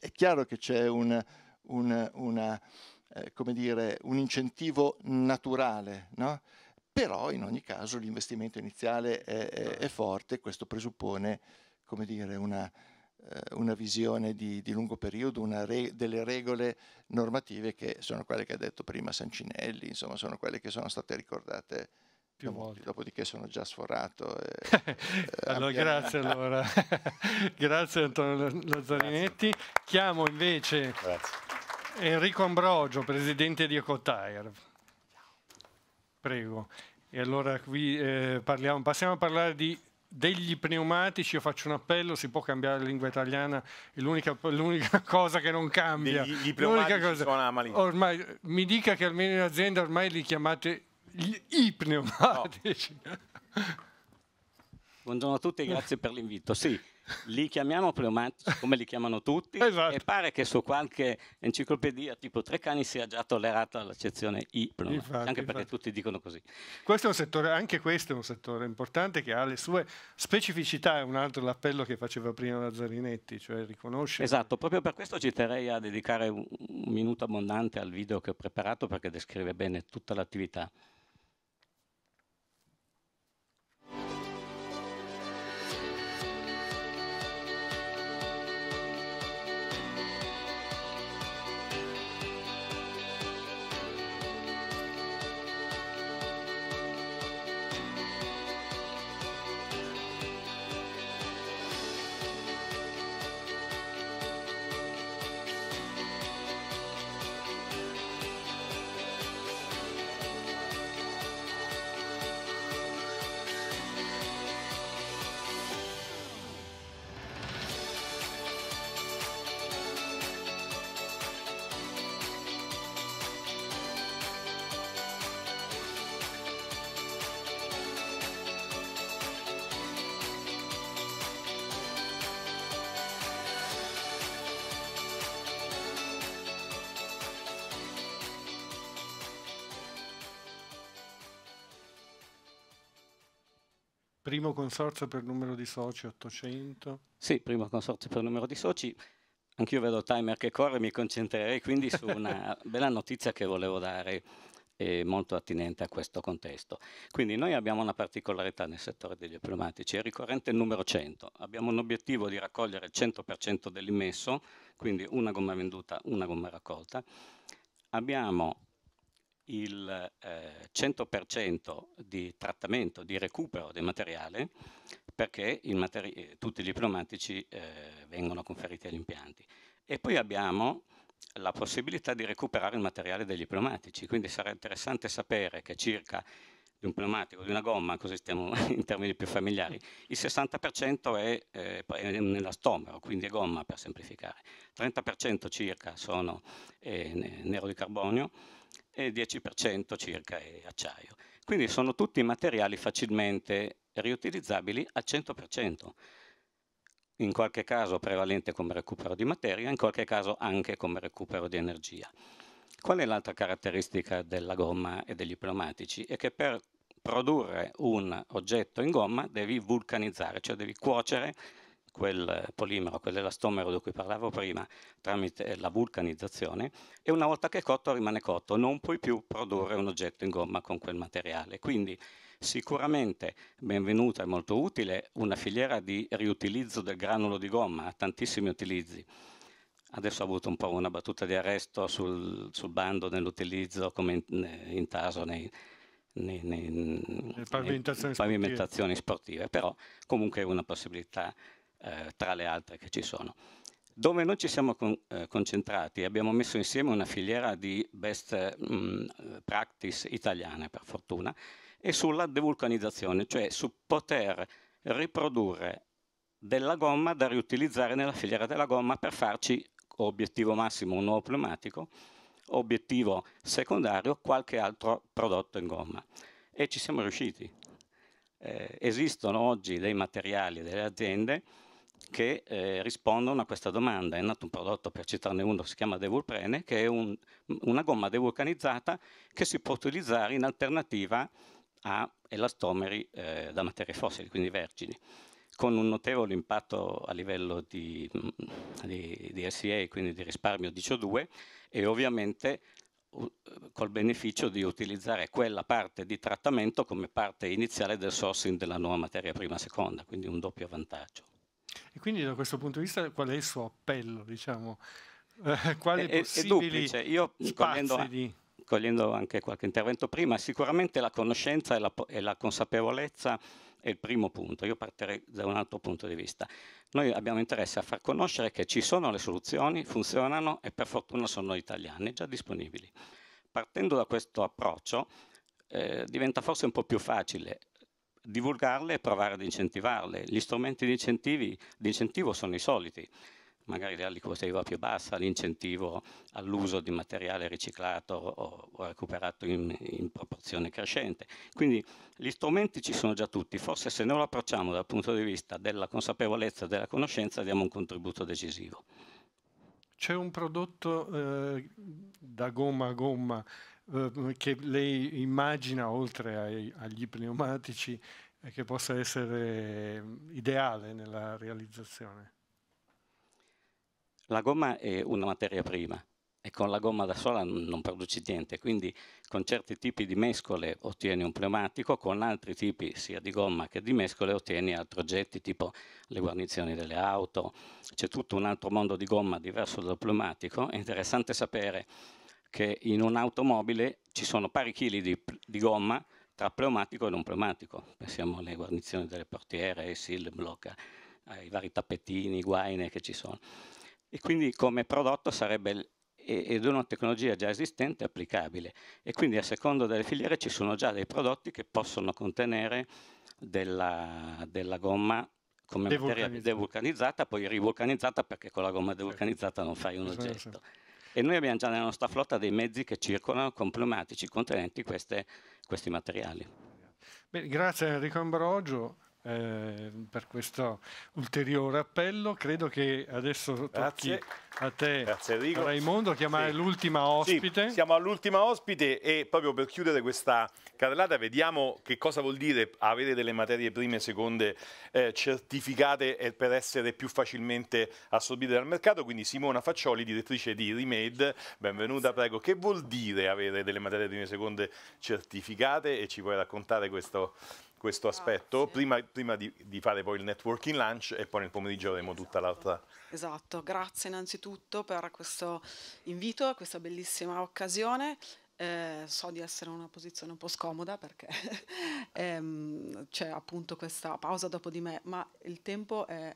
Speaker 7: è chiaro che c'è un, un, una, eh, come dire, un incentivo naturale. No? però in ogni caso l'investimento iniziale è, è, è forte, questo presuppone come dire, una, eh, una visione di, di, lungo periodo, re, delle regole normative che sono quelle che ha detto prima Sancinelli, insomma sono quelle che sono state ricordate più volte. Dopodiché
Speaker 1: sono già sforato. E, eh, allora, grazie allora. grazie Antonio Lazzarinetti. Grazie. Chiamo invece grazie. Enrico Ambrogio, presidente di Ecotire. Prego. E allora qui eh, parliamo, passiamo a parlare di, degli pneumatici, io faccio un appello, si può cambiare la lingua italiana, è l'unica, cosa che non cambia. Gli, gli pneumatici cosa, sono amali. Ormai, mi dica che almeno in azienda ormai li chiamate gli, i pneumatici. No.
Speaker 8: Buongiorno a tutti e grazie per l'invito. Sì, li chiamiamo pneumatici come li chiamano tutti esatto. e pare che su qualche enciclopedia tipo Tre cani sia già tollerata l'accezione I pneumatici, infatti, anche infatti. perché tutti dicono così.
Speaker 1: Questo è un settore, anche questo è un settore importante che ha le sue specificità, è un altro l'appello che faceva prima Lazzarinetti, cioè riconoscere. Esatto,
Speaker 8: proprio per questo ci terrei a dedicare un minuto abbondante al video che ho preparato perché descrive bene tutta l'attività.
Speaker 1: primo consorzio per numero di soci 800.
Speaker 8: Sì, primo consorzio per numero di soci. Anch'io vedo il timer che corre, mi concentrerei quindi su una bella notizia che volevo dare eh, molto attinente a questo contesto. Quindi noi abbiamo una particolarità nel settore dei diplomatici, è ricorrente il numero 100. Abbiamo un obiettivo di raccogliere il 100% dell'immesso, quindi una gomma venduta, una gomma raccolta. Abbiamo il eh, 100% di trattamento, di recupero del materiale, perché materi eh, tutti i diplomatici eh, vengono conferiti agli impianti. E poi abbiamo la possibilità di recuperare il materiale degli diplomatici, quindi sarà interessante sapere che circa di un pneumatico, di una gomma, così stiamo in termini più familiari, il 60% è, eh, è nell'astomero, quindi è gomma per semplificare, 30% circa sono eh, nero di carbonio, e 10% circa è acciaio. Quindi sono tutti materiali facilmente riutilizzabili al 100%, in qualche caso prevalente come recupero di materia, in qualche caso anche come recupero di energia. Qual è l'altra caratteristica della gomma e degli pneumatici? È che per produrre un oggetto in gomma devi vulcanizzare, cioè devi cuocere quel polimero, quell'elastomero di cui parlavo prima, tramite la vulcanizzazione e una volta che è cotto rimane cotto, non puoi più produrre un oggetto in gomma con quel materiale. Quindi sicuramente benvenuta e molto utile una filiera di riutilizzo del granulo di gomma, ha tantissimi utilizzi. Adesso ho avuto un po' una battuta di arresto sul, sul bando nell'utilizzo come in, eh, in taso nei, nei, nei, pavimentazioni, nei sportive. pavimentazioni sportive, però comunque è una possibilità eh, tra le altre che ci sono. Dove noi ci siamo con, eh, concentrati, abbiamo messo insieme una filiera di best mh, mm, practice italiane, per fortuna, e sulla devulcanizzazione, cioè su poter riprodurre della gomma da riutilizzare nella filiera della gomma per farci obiettivo massimo un nuovo pneumatico, obiettivo secondario qualche altro prodotto in gomma. E ci siamo riusciti. Eh, esistono oggi dei materiali, delle aziende che eh, rispondono a questa domanda. È nato un prodotto, per citarne uno, che si chiama Devulprene, che è un, una gomma devulcanizzata che si può utilizzare in alternativa a elastomeri eh, da materie fossili, quindi vergini, con un notevole impatto a livello di, mm, di, di LCA, quindi di risparmio di CO2, e ovviamente col beneficio di utilizzare quella parte di trattamento come parte iniziale del sourcing della nuova materia prima seconda, quindi un doppio vantaggio.
Speaker 1: E quindi da questo punto di vista qual è il suo appello? Diciamo? Eh, quali è, è duplice. Io cogliendo, di...
Speaker 8: cogliendo, anche qualche intervento prima, sicuramente la conoscenza e la, e la consapevolezza è il primo punto, io partirei da un altro punto di vista. Noi abbiamo interesse a far conoscere che ci sono le soluzioni, funzionano e per fortuna sono italiane già disponibili. Partendo da questo approccio eh, diventa forse un po' più facile divulgarle e provare ad incentivarle. Gli strumenti di, incentivi, di incentivo sono i soliti, magari l'aliquota più bassa, l'incentivo all'uso di materiale riciclato o, o recuperato in, in, proporzione crescente. Quindi gli strumenti ci sono già tutti, forse se noi lo approcciamo dal punto di vista della consapevolezza e della conoscenza diamo un contributo decisivo.
Speaker 1: C'è un prodotto eh, da gomma a gomma Ehm, che lei immagina, oltre ai, agli pneumatici, eh, che possa essere mm, ideale nella realizzazione?
Speaker 8: La gomma è una materia prima e con la gomma da sola non produci niente, quindi con certi tipi di mescole ottieni un pneumatico, con altri tipi sia di gomma che di mescole ottieni altri oggetti tipo le guarnizioni delle auto, c'è tutto un altro mondo di gomma diverso dal pneumatico, è interessante sapere che in un'automobile ci sono pari chili di, di, gomma tra pneumatico e non pneumatico. Pensiamo alle guarnizioni delle portiere, ai seal block, ai vari tappetini, guaine che ci sono. E quindi come prodotto sarebbe ed una tecnologia già esistente applicabile. E quindi a secondo delle filiere ci sono già dei prodotti che possono contenere della, della gomma come materia devulcanizzata, poi rivulcanizzata perché con la gomma devulcanizzata non fai un oggetto. E noi abbiamo già nella nostra flotta dei mezzi che circolano con pneumatici contenenti queste, questi materiali.
Speaker 1: Beh, grazie Enrico Ambrogio eh, per questo ulteriore appello. Credo che adesso tocchi Grazie.
Speaker 3: a te, a Raimondo, chiamare sì.
Speaker 1: l'ultima ospite.
Speaker 3: Sì, siamo all'ultima ospite e proprio per chiudere questa carrellata vediamo che cosa vuol dire avere delle materie prime e seconde eh, certificate per essere più facilmente assorbite dal mercato. Quindi Simona Faccioli, direttrice di Remade, benvenuta prego. Che vuol dire avere delle materie prime e seconde certificate e ci puoi raccontare questo, questo ah, aspetto prima, prima di, di, fare poi il networking lunch e poi nel pomeriggio avremo tutta esatto. l'altra.
Speaker 9: Esatto, grazie innanzitutto per questo invito, questa bellissima occasione. Eh, so di essere in una posizione un po' scomoda perché ehm, c'è appunto questa pausa dopo di me, ma il tempo è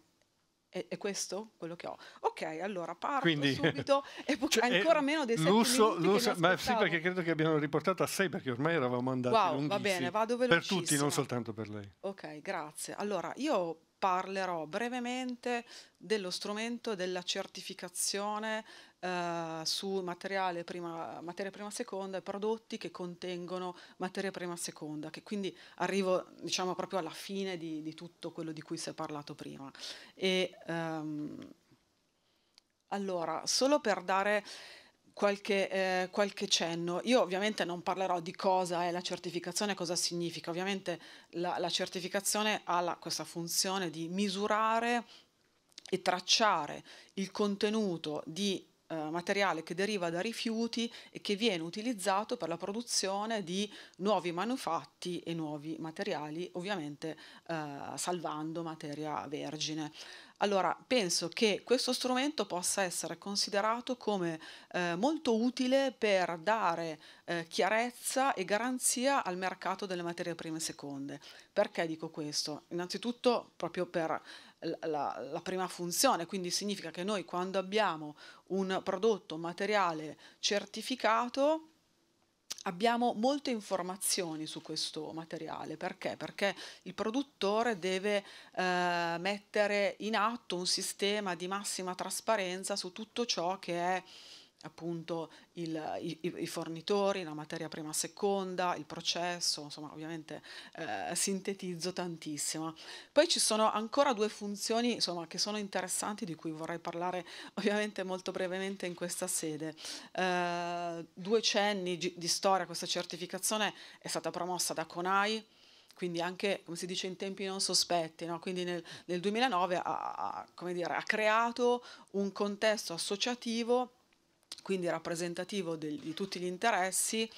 Speaker 9: è, è, questo quello che ho? Ok, allora parto Quindi, subito e cioè, eh, ancora meno dei 7 lusso, lusso ma sì perché
Speaker 1: credo che abbiano riportato a 6 perché ormai eravamo andati wow, va bene, vado velocissimo. Per tutti, non soltanto per lei.
Speaker 9: Ok, grazie. Allora, io parlerò brevemente dello strumento della certificazione eh, su materiale prima, materia prima seconda e prodotti che contengono materia prima seconda, che quindi arrivo diciamo proprio alla fine di, di tutto quello di cui si è parlato prima. E, ehm, allora, solo per dare qualche, eh, qualche cenno, io ovviamente non parlerò di cosa è la certificazione cosa significa, ovviamente la, la certificazione ha la, questa funzione di misurare e tracciare il contenuto di eh, materiale che deriva da rifiuti e che viene utilizzato per la produzione di nuovi manufatti e nuovi materiali, ovviamente eh, salvando materia vergine. Allora, penso che questo strumento possa essere considerato come eh, molto utile per dare eh, chiarezza e garanzia al mercato delle materie prime e seconde. Perché dico questo? Innanzitutto proprio per la, la, prima funzione, quindi significa che noi quando abbiamo un prodotto, materiale certificato, abbiamo molte informazioni su questo materiale. Perché? Perché il produttore deve eh, mettere in atto un sistema di massima trasparenza su tutto ciò che è appunto il, i, i, fornitori, la materia prima seconda, il processo, insomma ovviamente eh, sintetizzo tantissimo. Poi ci sono ancora due funzioni insomma, che sono interessanti di cui vorrei parlare ovviamente molto brevemente in questa sede. Eh, due cenni di storia, questa certificazione è stata promossa da CONAI, quindi anche come si dice in tempi non sospetti, no? quindi nel, nel 2009 ha, ha, dire, ha creato un contesto associativo quindi rappresentativo del, di tutti gli interessi,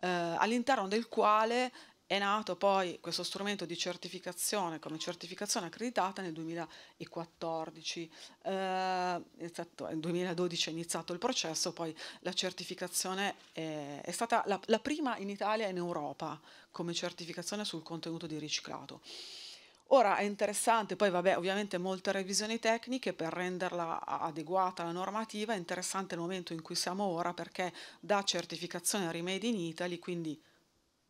Speaker 9: eh, all'interno del quale è nato poi questo strumento di certificazione come certificazione accreditata nel 2014, eh, nel 2012 è iniziato il processo, poi la certificazione è, è stata la, la prima in Italia e in Europa come certificazione sul contenuto di riciclato. Ora è interessante, poi vabbè ovviamente molte revisioni tecniche per renderla adeguata alla normativa, è interessante il momento in cui siamo ora perché da certificazione Remade in Italy, quindi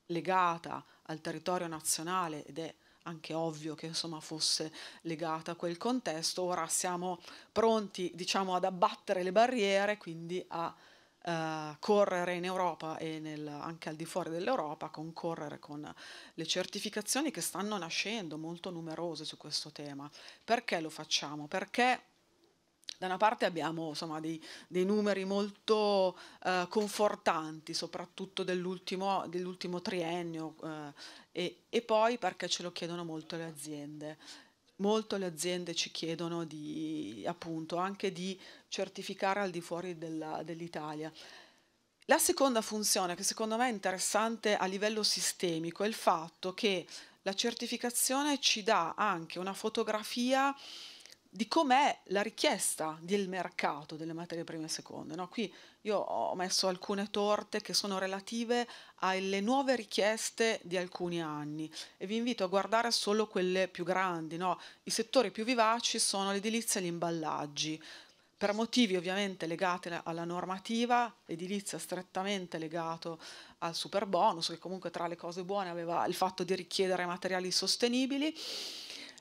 Speaker 9: legata al territorio nazionale ed è anche ovvio che insomma fosse legata a quel contesto, ora siamo pronti diciamo ad abbattere le barriere, quindi a eh, correre in Europa e nel, anche al di fuori dell'Europa, concorrere con le certificazioni che stanno nascendo molto numerose su questo tema. Perché lo facciamo? Perché da una parte abbiamo insomma, dei, dei, numeri molto uh, confortanti, soprattutto dell'ultimo, dell triennio, uh, e, e poi perché ce lo chiedono molto le aziende molto le aziende ci chiedono di, appunto, anche di certificare al di fuori dell'Italia. la seconda funzione che secondo me è interessante a livello sistemico è il fatto che la certificazione ci dà anche una fotografia di com'è la richiesta del mercato delle materie prime e seconde. No? Qui io ho messo alcune torte che sono relative alle nuove richieste di alcuni anni e vi invito a guardare solo quelle più grandi. No? I settori più vivaci sono l'edilizia e gli imballaggi. Per motivi ovviamente legati alla normativa, l'edilizia strettamente legato al super bonus, che comunque tra le cose buone aveva il fatto di richiedere materiali sostenibili,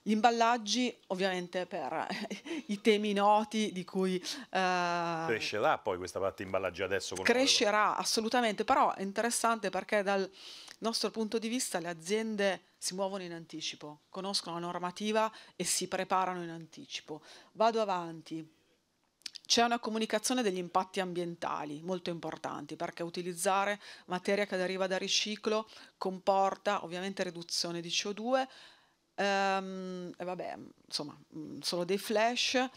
Speaker 9: gli imballaggi ovviamente per eh, i temi noti di cui... Eh,
Speaker 3: crescerà poi questa parte imballaggi adesso? Con crescerà
Speaker 9: assolutamente, però è interessante perché dal nostro punto di vista le aziende si muovono in anticipo, conoscono la normativa e si preparano in anticipo. Vado avanti, c'è una comunicazione degli impatti ambientali molto importanti perché utilizzare materia che deriva da riciclo comporta ovviamente riduzione di CO2, Ehm, e vabbè, insomma, mm, sono dei flash.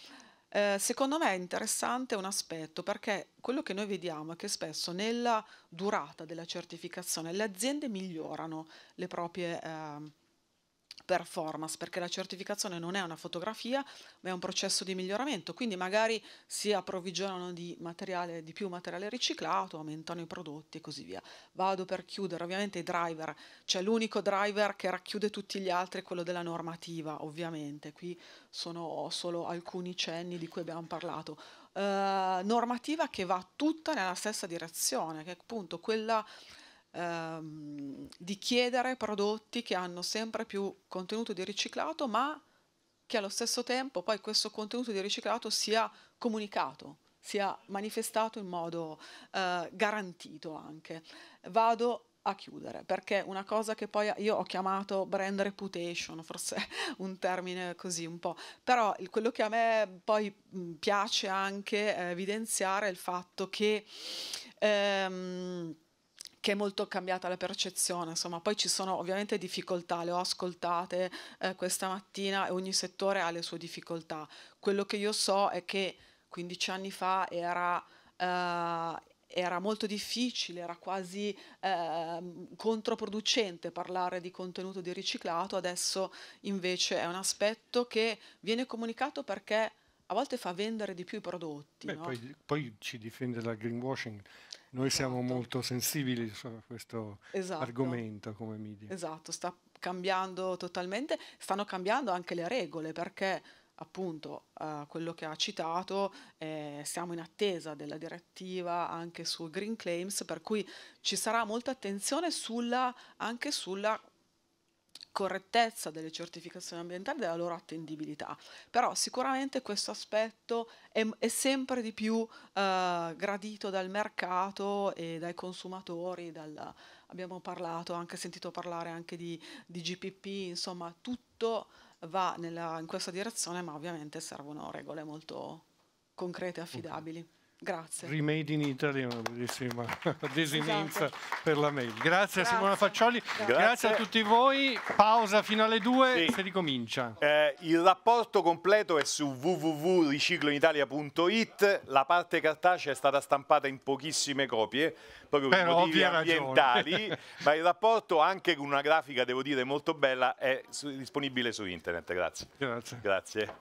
Speaker 9: Eh, secondo me è interessante un aspetto perché quello che noi vediamo è che spesso nella durata della certificazione le aziende migliorano le proprie eh, performance, perché la certificazione non è una fotografia, ma è un processo di miglioramento, quindi magari si approvvigionano di, materiale, di più materiale riciclato, aumentano i prodotti e così via. Vado per chiudere, ovviamente i driver, c'è cioè l'unico driver che racchiude tutti gli altri, quello della normativa, ovviamente, qui sono solo alcuni cenni di cui abbiamo parlato. Eh, normativa che va tutta nella stessa direzione, che è appunto quella ehm, di chiedere prodotti che hanno sempre più contenuto di riciclato, ma che allo stesso tempo poi questo contenuto di riciclato sia comunicato, sia manifestato in modo eh, garantito anche. Vado a chiudere, perché una cosa che poi io ho chiamato brand reputation, forse un termine così un po', però quello che a me poi mm, piace anche eh, evidenziare è il fatto che ehm, che è molto cambiata la percezione, insomma, poi ci sono ovviamente difficoltà, le ho ascoltate eh, questa mattina e ogni settore ha le sue difficoltà. Quello che io so è che 15 anni fa era... Eh, era molto difficile, era quasi eh, controproducente parlare di contenuto di riciclato, adesso invece è un aspetto che viene comunicato perché a volte fa vendere di più i prodotti. Beh, no? poi,
Speaker 1: poi, ci difende dal greenwashing. Noi esatto. siamo molto sensibili su questo esatto. argomento come media.
Speaker 9: Esatto, sta cambiando totalmente, stanno cambiando anche le regole perché appunto eh, quello che ha citato, eh, siamo in attesa della direttiva anche su green claims, per cui ci sarà molta attenzione sulla, anche sulla correttezza delle certificazioni ambientali, della loro attendibilità, però sicuramente questo aspetto è, è sempre di più eh, gradito dal mercato e dai consumatori, dal, abbiamo parlato, anche sentito parlare anche di, di GPP, insomma tutto va nella, in questa direzione, ma ovviamente servono regole molto concrete e affidabili. Okay. Grazie.
Speaker 1: Remade in Italy una bellissima desinenza esatto. per la mail. Grazie, a Simona Faccioli, grazie. grazie. a tutti voi. Pausa fino alle 2, sì. si ricomincia.
Speaker 3: Eh, il rapporto completo è su www.ricicloinitalia.it, la parte cartacea è stata stampata in pochissime copie, proprio per motivi ambientali, ma il rapporto anche con una grafica, devo dire, molto bella, è disponibile su internet. Grazie. Grazie. grazie.